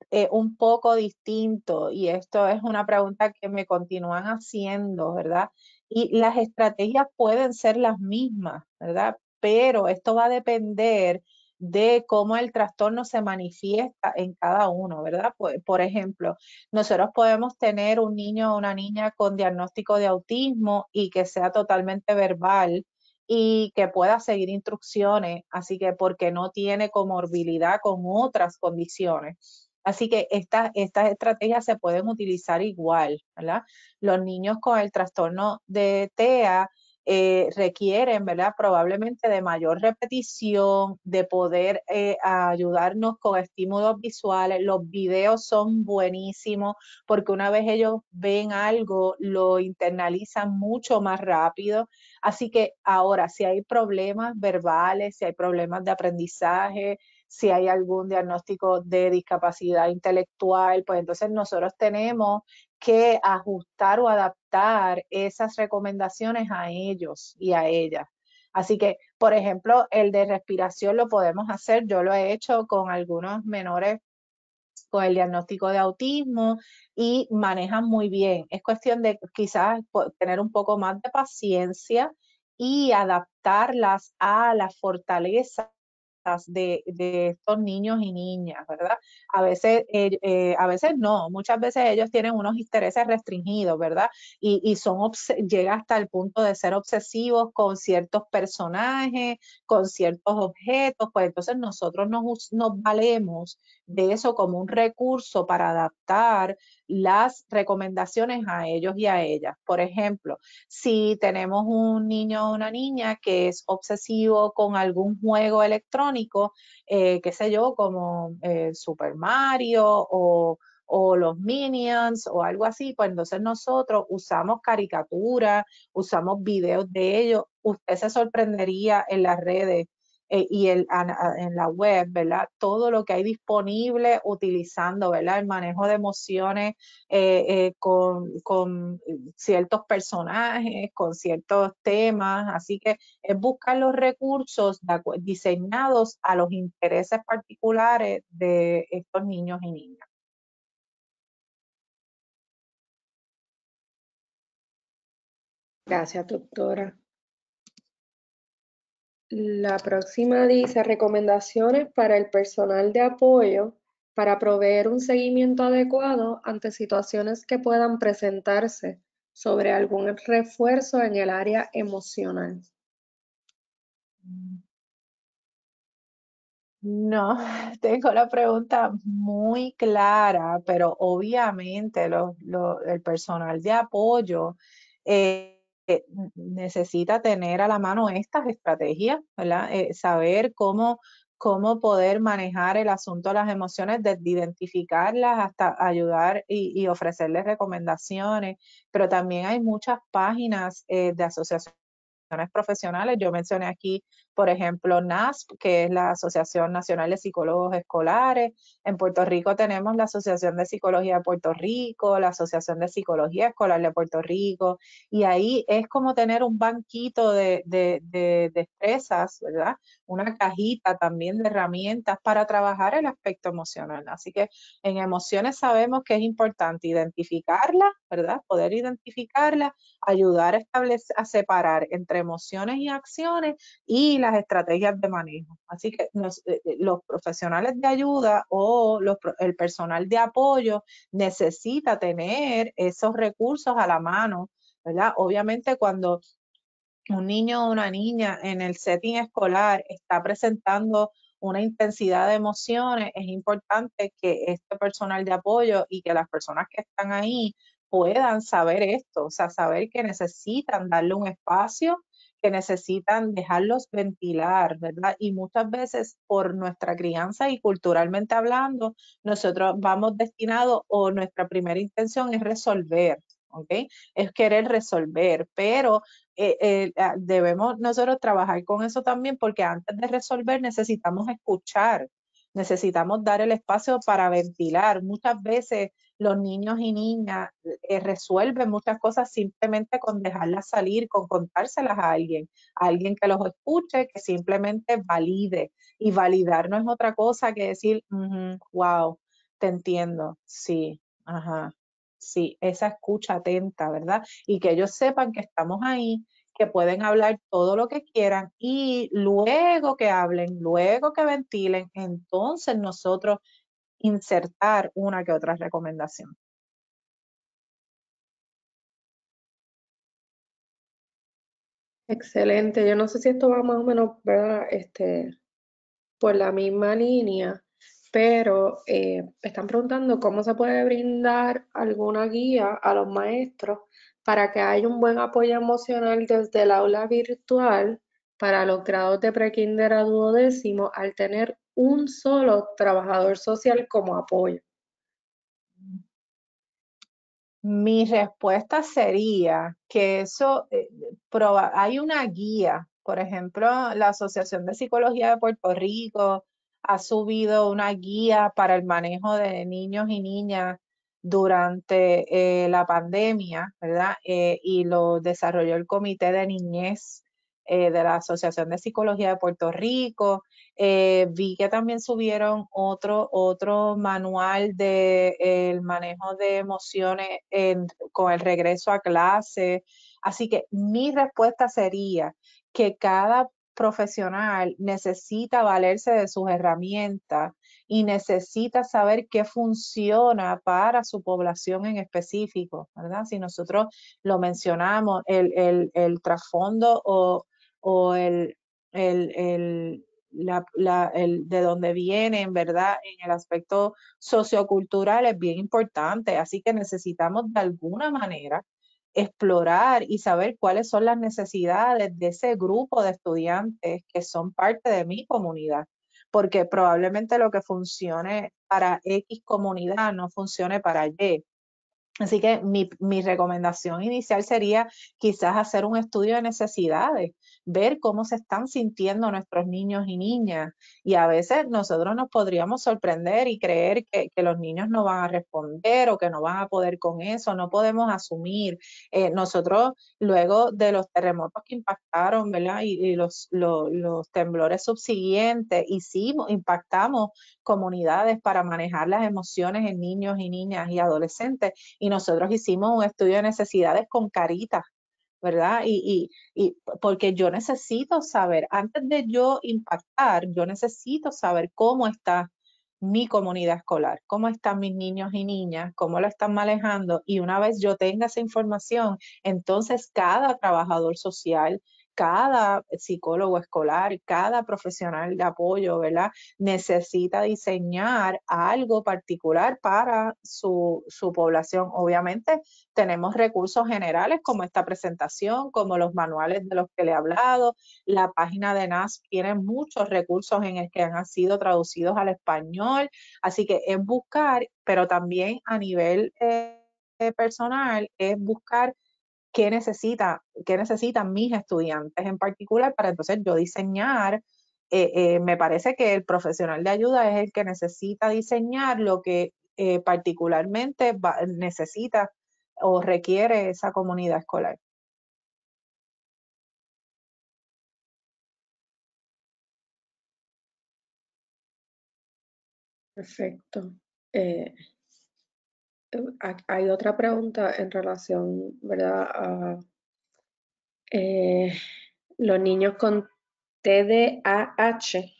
eh, un poco distinto y esto es una pregunta que me continúan haciendo, ¿verdad? Y las estrategias pueden ser las mismas, ¿verdad? Pero esto va a depender de cómo el trastorno se manifiesta en cada uno, ¿verdad? Por, ejemplo, nosotros podemos tener un niño o una niña con diagnóstico de autismo y que sea totalmente verbal, y que pueda seguir instrucciones, así que porque no tiene comorbilidad con otras condiciones. Así que estas estas estrategias se pueden utilizar igual, ¿verdad? Los niños con el trastorno de TEA eh, requieren, ¿verdad? Probablemente de mayor repetición, de poder eh, ayudarnos con estímulos visuales. Los videos son buenísimos porque una vez ellos ven algo, lo internalizan mucho más rápido. Así que ahora, si hay problemas verbales, si hay problemas de aprendizaje, si hay algún diagnóstico de discapacidad intelectual, pues entonces nosotros tenemos que ajustar o adaptar esas recomendaciones a ellos y a ellas. Así que, por ejemplo, el de respiración lo podemos hacer. Yo lo he hecho con algunos menores con el diagnóstico de autismo y manejan muy bien. Es cuestión de quizás tener un poco más de paciencia y adaptarlas a la fortaleza de, estos niños y niñas, ¿verdad? A veces, eh, eh, a veces no, muchas veces ellos tienen unos intereses restringidos, ¿verdad? Y, y son llega hasta el punto de ser obsesivos con ciertos personajes, con ciertos objetos, pues entonces nosotros nos, nos valemos de eso como un recurso para adaptar las recomendaciones a ellos y a ellas. Por ejemplo, si tenemos un niño o una niña que es obsesivo con algún juego electrónico, eh, qué sé yo, como eh, Super Mario o o los minions o algo así, pues entonces nosotros usamos caricaturas, usamos videos de ellos. Usted se sorprendería en las redes eh, y el, en la web, ¿verdad? Todo lo que hay disponible utilizando, ¿verdad? El manejo de emociones eh, eh, con, con, ciertos personajes, con ciertos temas. Así que es buscar los recursos diseñados a los intereses particulares de estos niños y niñas. Gracias, doctora. La próxima dice recomendaciones para el personal de apoyo para proveer un seguimiento adecuado ante situaciones que puedan presentarse sobre algún refuerzo en el área emocional. No, tengo la pregunta muy clara, pero obviamente el personal de apoyo eh, eh, necesita tener a la mano estas estrategias, ¿verdad? Eh, saber cómo, cómo poder manejar el asunto de las emociones, desde identificarlas hasta ayudar y, ofrecerles recomendaciones, pero también hay muchas páginas eh, de asociaciones profesionales. Yo mencioné aquí por ejemplo, NASP, que es la Asociación Nacional de Psicólogos Escolares. En Puerto Rico tenemos la Asociación de Psicología de Puerto Rico, la Asociación de Psicología Escolar de Puerto Rico, y ahí es como tener un banquito de, de, de destrezas, ¿verdad? Una cajita también de herramientas para trabajar el aspecto emocional. Así que en emociones sabemos que es importante identificarla, ¿verdad? Poder identificarla, ayudar a, establecer, a separar entre emociones y acciones y las estrategias de manejo. Así que eh, eh, los profesionales de ayuda o el personal de apoyo necesita tener esos recursos a la mano, ¿verdad? Obviamente cuando un niño o una niña en el setting escolar está presentando una intensidad de emociones, es importante que este personal de apoyo y que las personas que están ahí puedan saber esto, o sea, saber que necesitan darle un espacio que necesitan dejarlos ventilar, ¿verdad? Y muchas veces por nuestra crianza y culturalmente hablando, nosotros vamos destinados o nuestra primera intención es resolver, ¿ok? Es querer resolver, pero eh, eh, ah, debemos nosotros trabajar con eso también porque antes de resolver necesitamos escuchar, necesitamos dar el espacio para ventilar. Muchas veces los niños y niñas eh, resuelven muchas cosas simplemente con dejarlas salir, con contárselas a alguien, a alguien que los escuche, que simplemente valide. Y validar no es otra cosa que decir, wow, te entiendo, sí, ajá, sí, esa escucha atenta, ¿verdad? Y que ellos sepan que estamos ahí, que pueden hablar todo lo que quieran y luego que hablen, luego que ventilen, entonces nosotros insertar una que otra recomendación. Excelente. Yo no sé si esto va más o menos, ¿verdad? Este, por la misma línea, pero eh, están preguntando cómo se puede brindar alguna guía a los maestros para que haya un buen apoyo emocional desde el aula virtual para los grados de prekinder a duodécimo al tener un solo trabajador social como apoyo? Mi respuesta sería que eso, eh, hay una guía, por ejemplo, la Asociación de Psicología de Puerto Rico ha subido una guía para el manejo de niños y niñas durante eh, la pandemia, ¿verdad? Eh, y lo desarrolló el Comité de Niñez eh, de la Asociación de Psicología de Puerto Rico. Eh, vi que también subieron otro, otro manual del el manejo de emociones con el regreso a clase. Así que mi respuesta sería que cada profesional necesita valerse de sus herramientas y necesita saber qué funciona para su población en específico, ¿verdad? Si nosotros lo mencionamos, el, trasfondo o, de dónde vienen, ¿verdad? En el aspecto sociocultural es bien importante, así que necesitamos de alguna manera explorar y saber cuáles son las necesidades de ese grupo de estudiantes que son parte de mi comunidad porque probablemente lo que funcione para X comunidad no funcione para Y. Así que mi, recomendación inicial sería quizás hacer un estudio de necesidades, ver cómo se están sintiendo nuestros niños y niñas. Y a veces nosotros nos podríamos sorprender y creer que, los niños no van a responder o que no van a poder con eso, no podemos asumir. Eh, nosotros luego de los terremotos que impactaron, ¿verdad? Y, los, temblores subsiguientes, hicimos, impactamos comunidades para manejar las emociones en niños y niñas y adolescentes. Y nosotros hicimos un estudio de necesidades con caritas, ¿verdad? Y, y, y, porque yo necesito saber, antes de yo impactar, yo necesito saber cómo está mi comunidad escolar, cómo están mis niños y niñas, cómo lo están manejando. Y una vez yo tenga esa información, entonces cada trabajador social, cada psicólogo escolar, cada profesional de apoyo, ¿verdad? Necesita diseñar algo particular para su, población. Obviamente tenemos recursos generales como esta presentación, como los manuales de los que le he hablado. La página de NAS tiene muchos recursos en los que han sido traducidos al español. Así que es buscar, pero también a nivel eh, personal, es buscar qué, necesita, necesitan mis estudiantes en particular para entonces yo diseñar. Eh, eh, me parece que el profesional de ayuda es el que necesita diseñar lo que eh, particularmente necesita o requiere esa comunidad escolar. Perfecto hay otra pregunta en relación, ¿verdad? A eh, los niños con TDAH.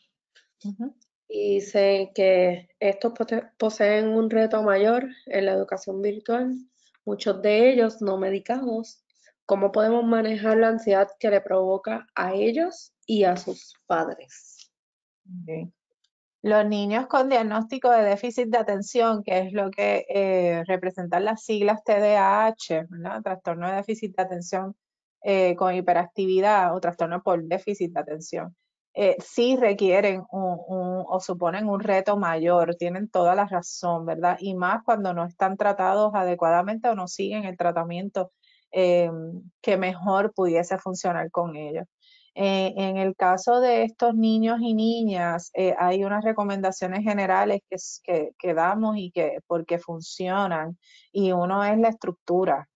y sé que estos poseen un reto mayor en la educación virtual, muchos de ellos no medicados. ¿Cómo podemos manejar la ansiedad que le provoca a ellos y a sus padres? Los niños con diagnóstico de déficit de atención, que es lo que eh, representan las siglas TDAH, trastorno de déficit de atención eh, con hiperactividad o trastorno por déficit de atención, eh, sí requieren o suponen un reto mayor, tienen toda la razón, ¿verdad? Y más cuando no están tratados adecuadamente o no siguen el tratamiento que mejor pudiese funcionar con ellos. Eh, en el caso de estos niños y niñas, eh, hay unas recomendaciones generales que, que, damos y que porque funcionan. Y uno es la estructura.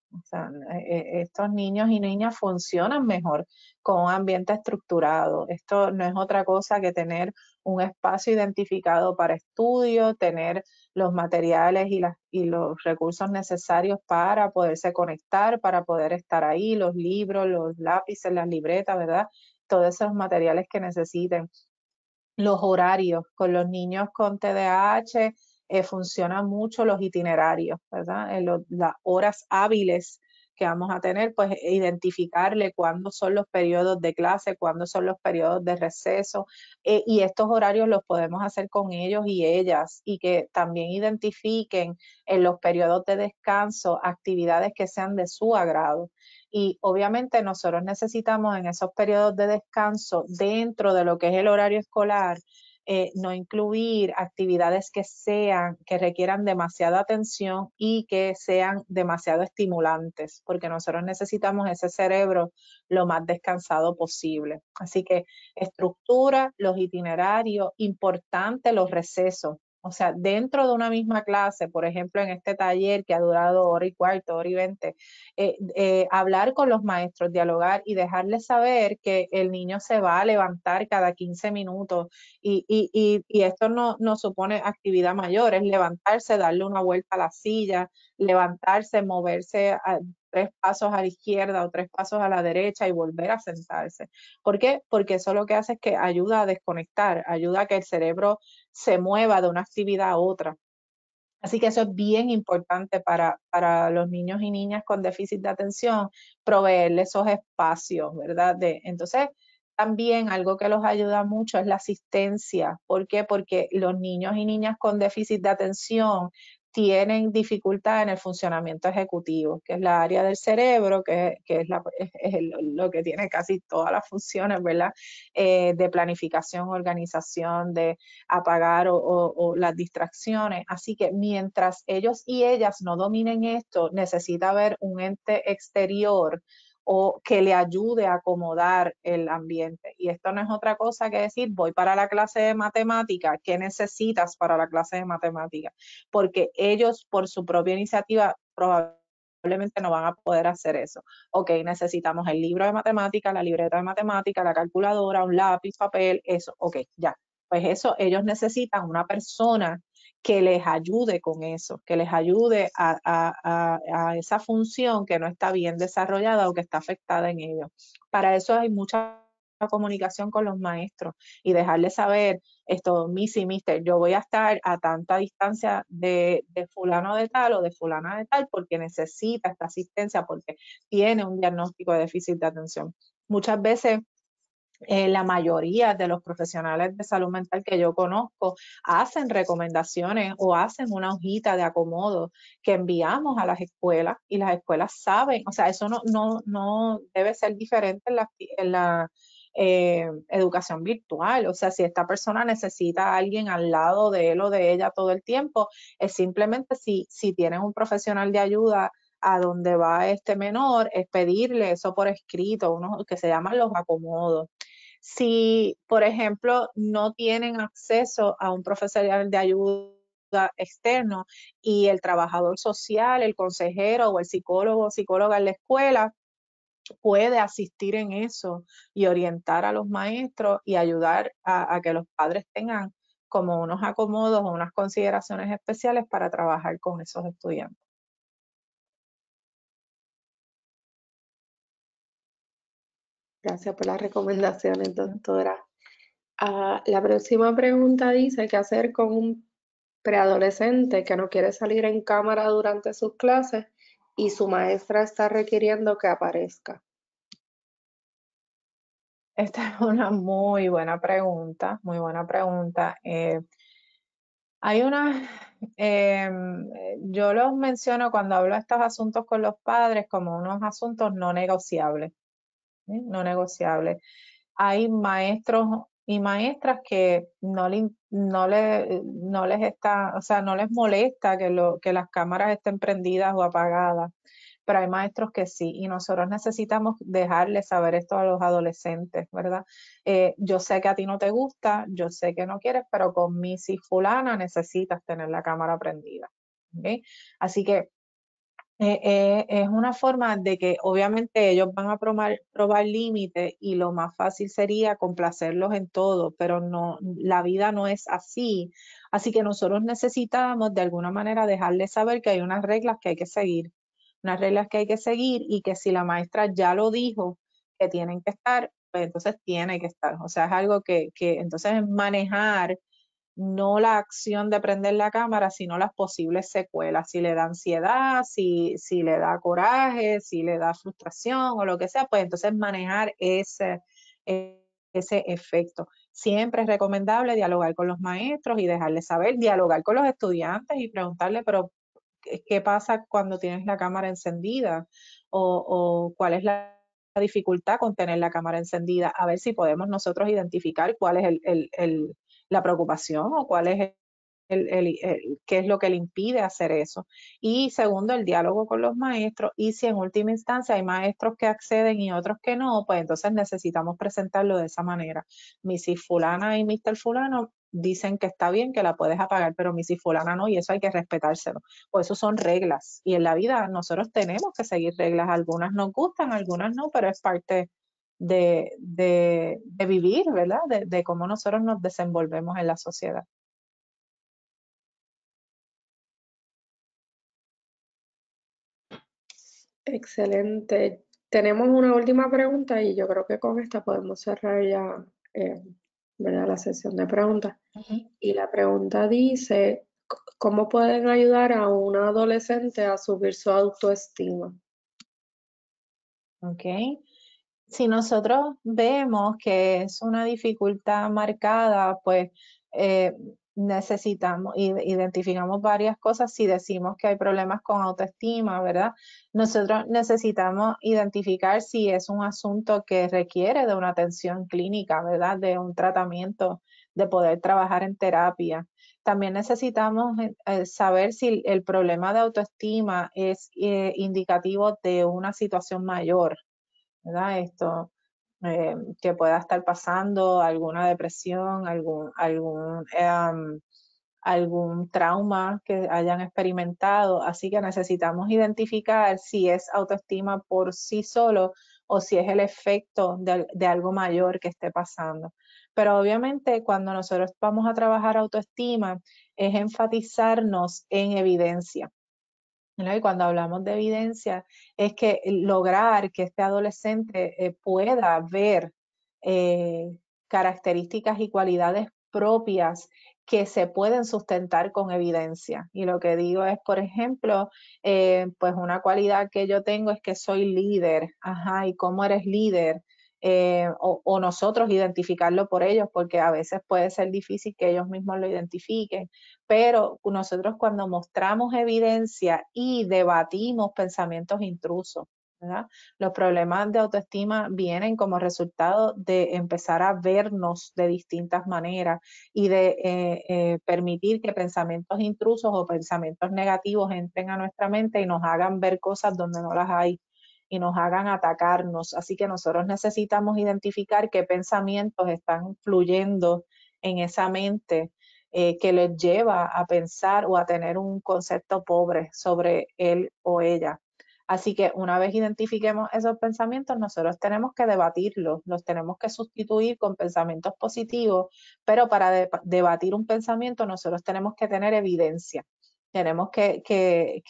E, e, estos niños y niñas funcionan mejor con un ambiente estructurado. Esto no es otra cosa que tener un espacio identificado para estudio, tener los materiales y, las, y los recursos necesarios para poderse conectar, para poder estar ahí, los libros, los lápices, las libretas, ¿verdad? Todos esos materiales que necesiten. Los horarios con los niños con TDAH eh, funcionan mucho los itinerarios, ¿verdad? Eh, las horas hábiles que vamos a tener, pues identificarle cuándo son los periodos de clase, cuándo son los periodos de receso, eh, y estos horarios los podemos hacer con ellos y ellas, y que también identifiquen en los periodos de descanso actividades que sean de su agrado. Y obviamente nosotros necesitamos en esos periodos de descanso, dentro de lo que es el horario escolar, eh, no incluir actividades que sean, que requieran demasiada atención y que sean demasiado estimulantes, porque nosotros necesitamos ese cerebro lo más descansado posible. Así que estructura, los itinerarios, importante los recesos, o sea, dentro de una misma clase, por ejemplo, en este taller que ha durado hora y cuarto, hora y veinte, eh, eh, hablar con los maestros, dialogar y dejarles saber que el niño se va a levantar cada 15 minutos y, esto no, no, supone actividad mayor, es levantarse, darle una vuelta a la silla, levantarse, moverse ah, tres pasos a la izquierda o tres pasos a la derecha y volver a sentarse. ¿Por qué? Porque eso lo que hace es que ayuda a desconectar, ayuda a que el cerebro se mueva de una actividad a otra. Así que eso es bien importante para, para, los niños y niñas con déficit de atención, proveerles esos espacios, ¿verdad? De, entonces, también algo que los ayuda mucho es la asistencia. ¿Por qué? Porque los niños y niñas con déficit de atención tienen dificultad en el funcionamiento ejecutivo, que es la área del cerebro, que, es, lo que tiene casi todas las funciones, ¿verdad? Eh, de planificación, organización, de apagar o, o, las distracciones. Así que mientras ellos y ellas no dominen esto, necesita haber un ente exterior o que le ayude a acomodar el ambiente. Y esto no es otra cosa que decir, voy para la clase de matemática, ¿qué necesitas para la clase de matemática? Porque ellos por su propia iniciativa probablemente no van a poder hacer eso. Ok, necesitamos el libro de matemática, la libreta de matemática, la calculadora, un lápiz, papel, eso. Ok, ya. Pues eso, ellos necesitan una persona que les ayude con eso, que les ayude a, esa función que no está bien desarrollada o que está afectada en ellos. Para eso hay mucha comunicación con los maestros y dejarles saber esto, Missy, y Mister, yo voy a estar a tanta distancia de, de fulano de tal o de fulana de tal porque necesita esta asistencia, porque tiene un diagnóstico de déficit de atención. Muchas veces eh, la mayoría de los profesionales de salud mental que yo conozco hacen recomendaciones o hacen una hojita de acomodo que enviamos a las escuelas y las escuelas saben, o sea, eso no, debe ser diferente en la, eh, educación virtual. O sea, si esta persona necesita a alguien al lado de él o de ella todo el tiempo, es simplemente si, si tienen un profesional de ayuda a donde va este menor, es pedirle eso por escrito, uno que se llaman los acomodos si, por ejemplo, no tienen acceso a un profesional de ayuda externo y el trabajador social, el consejero o el psicólogo o psicóloga en la escuela puede asistir en eso y orientar a los maestros y ayudar a, a que los padres tengan como unos acomodos o unas consideraciones especiales para trabajar con esos estudiantes. Gracias por las recomendaciones, doctora. Ah, la próxima pregunta dice, ¿qué hacer con un preadolescente que no quiere salir en cámara durante sus clases y su maestra está requiriendo que aparezca? Esta es una muy buena pregunta, muy buena pregunta. Eh, hay una, em, yo los menciono cuando hablo de estos asuntos con los padres como unos asuntos no negociables no negociable. Hay maestros y maestras que no, no, le, les está, o sea, no les molesta que, lo, que las cámaras estén prendidas o apagadas, pero hay maestros que sí, y nosotros necesitamos dejarles saber esto a los adolescentes, ¿verdad? Eh, yo sé que a ti no te gusta, yo sé que no quieres, pero con mi si fulana necesitas tener la cámara prendida. Así que eh, eh, es una forma de que obviamente ellos van a probar límites y lo más fácil sería complacerlos en todo, pero no, la vida no es así. Así que nosotros necesitamos de alguna manera dejarles saber que hay unas reglas que hay que seguir, unas reglas que hay que seguir y que si la maestra ya lo dijo que tienen que estar, pues entonces tiene que estar. O sea, es algo que, que entonces manejar no la acción de prender la cámara, sino las posibles secuelas, si le da ansiedad, si, le da coraje, si le da frustración o lo que sea, pues entonces manejar ese, e, ese efecto. Siempre es recomendable dialogar con los maestros y dejarles saber, dialogar con los estudiantes y preguntarles, pero ¿qué pasa cuando tienes la cámara encendida? o, cuál es la dificultad con tener la cámara encendida, a ver si podemos nosotros identificar cuál es el, la preocupación o cuál es el, qué es lo que le impide hacer eso. Y segundo, el diálogo con los maestros. Y si en última instancia hay maestros que acceden y otros que no, pues entonces necesitamos presentarlo de esa manera. Mrs. Fulana y Mr. Fulano dicen que está bien, que la puedes apagar, pero Missy Fulana no, y eso hay que respetárselo. O pues eso son reglas. Y en la vida nosotros tenemos que seguir reglas. Algunas nos gustan, algunas no, pero es parte de, vivir, ¿verdad? De, de cómo nosotros nos desenvolvemos en la sociedad. Excelente. Tenemos una última pregunta y yo creo que con esta podemos cerrar ya eh, la sesión de preguntas. Y la pregunta dice, ¿cómo pueden ayudar a un adolescente a subir su autoestima? Ok si nosotros vemos que es una dificultad marcada, pues eh, necesitamos, identificamos varias cosas si decimos que hay problemas con autoestima, ¿verdad? Nosotros necesitamos identificar si es un asunto que requiere de una atención clínica, ¿verdad? De un tratamiento, de poder trabajar en terapia. También necesitamos eh, eh, saber si el problema de autoestima es indicativo de una situación mayor, esto eh, que pueda estar pasando, alguna depresión, em, algún, trauma que hayan experimentado. Así que necesitamos identificar si es autoestima por sí solo o si es el efecto de algo mayor que esté pasando. Pero obviamente cuando nosotros vamos a trabajar autoestima es enfatizarnos en evidencia. Y cuando hablamos de evidencia, es que lograr que este adolescente eh, pueda ver eh, características y cualidades propias que se pueden sustentar con evidencia. Y lo que digo es, por ejemplo, eh, pues una cualidad que yo tengo es que soy líder. Ajá, ¿y cómo eres líder? Eh, o, nosotros identificarlo por ellos, porque a veces puede ser difícil que ellos mismos lo identifiquen, pero nosotros cuando mostramos evidencia y debatimos pensamientos intrusos, los problemas de autoestima vienen como resultado de empezar a vernos de distintas maneras y de eh, eh, permitir que pensamientos intrusos o pensamientos negativos entren a nuestra mente y nos hagan ver cosas donde no las hay y nos hagan atacarnos. Así que nosotros necesitamos identificar qué pensamientos están fluyendo en esa mente eh, que les lleva a pensar o a tener un concepto pobre sobre él o ella. Así que una vez identifiquemos esos pensamientos, nosotros tenemos que debatirlos, los tenemos que sustituir con pensamientos positivos, pero para debatir un pensamiento nosotros tenemos que tener evidencia tenemos que,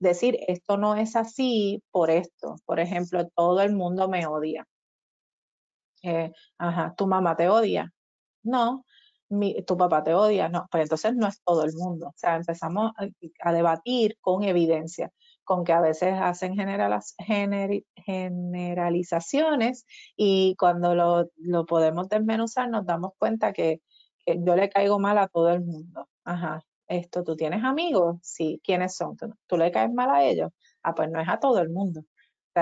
decir, esto no es así por esto. Por ejemplo, todo el mundo me odia. Eh, ajá, tu mamá te odia. No, tu papá te odia. No, pues entonces no es todo el mundo. O sea, empezamos a, debatir con evidencia, con que a veces hacen general, generalizaciones y cuando lo, podemos desmenuzar nos damos cuenta que, que yo le caigo mal a todo el mundo. Ajá, esto, ¿tú tienes amigos? Sí, ¿quiénes son? ¿Tú, le caes mal a ellos? Ah, pues no es a todo el mundo.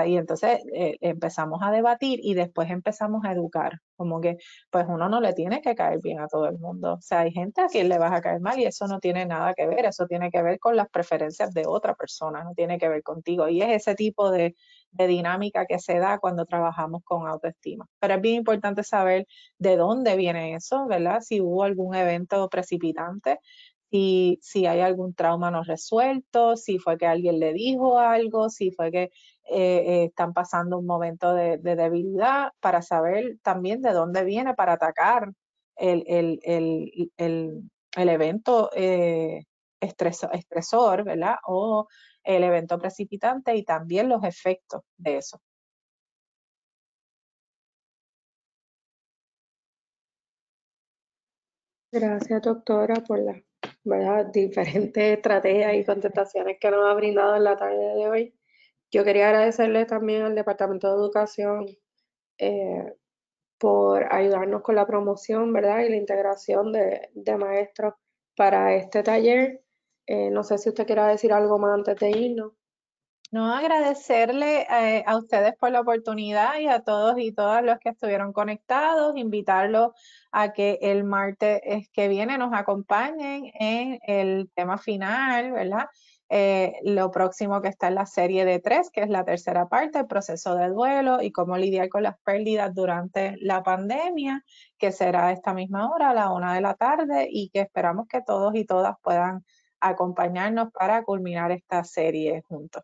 y entonces eh, empezamos a debatir y después empezamos a educar, como que pues uno no le tiene que caer bien a todo el mundo. O sea, hay gente a quien le vas a caer mal y eso no tiene nada que ver, eso tiene que ver con las preferencias de otra persona, no tiene que ver contigo. Y es ese tipo de, de dinámica que se da cuando trabajamos con autoestima. Pero es bien importante saber de dónde viene eso, ¿verdad? Si hubo algún evento precipitante, si, si hay algún trauma no resuelto, si fue que alguien le dijo algo, si fue que eh, están pasando un momento de, debilidad, para saber también de dónde viene para atacar el, evento eh, estresor, ¿verdad? O el evento precipitante y también los efectos de eso. Gracias, doctora, por la ¿verdad? diferentes estrategias y contestaciones que nos ha brindado en la tarde de hoy. Yo quería agradecerle también al Departamento de Educación eh, por ayudarnos con la promoción ¿verdad? y la integración de, maestros para este taller. Eh, no sé si usted quiera decir algo más antes de irnos. No, agradecerle eh, a ustedes por la oportunidad y a todos y todas los que estuvieron conectados, invitarlos a que el martes eh, que viene nos acompañen en el tema final, ¿verdad? Eh, lo próximo que está en la serie de tres, que es la tercera parte, el proceso de duelo y cómo lidiar con las pérdidas durante la pandemia, que será esta misma hora, a la una de la tarde, y que esperamos que todos y todas puedan acompañarnos para culminar esta serie juntos.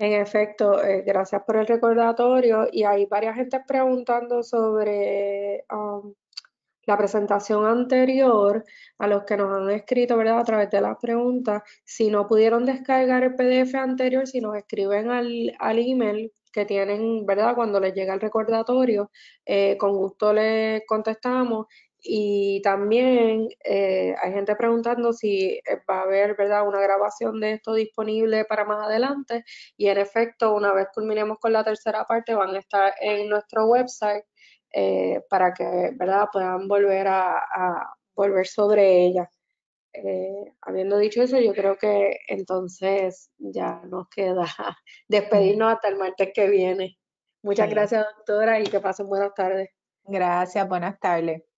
En efecto, eh, gracias por el recordatorio. Y hay varias gente preguntando sobre um, la presentación anterior a los que nos han escrito, ¿verdad? A través de las preguntas. Si no pudieron descargar el PDF anterior, si nos escriben al, email que tienen, ¿verdad? Cuando les llega el recordatorio, eh, con gusto les contestamos y también eh, hay gente preguntando si eh, va a haber ¿verdad? una grabación de esto disponible para más adelante. Y en efecto, una vez culminemos con la tercera parte, van a estar en nuestro website eh, para que ¿verdad? puedan volver a, volver sobre ella. habiendo dicho eso, yo creo que entonces ya nos queda despedirnos hasta el martes que viene. Muchas gracias, doctora, y que pasen buenas tardes. Gracias, buenas tardes.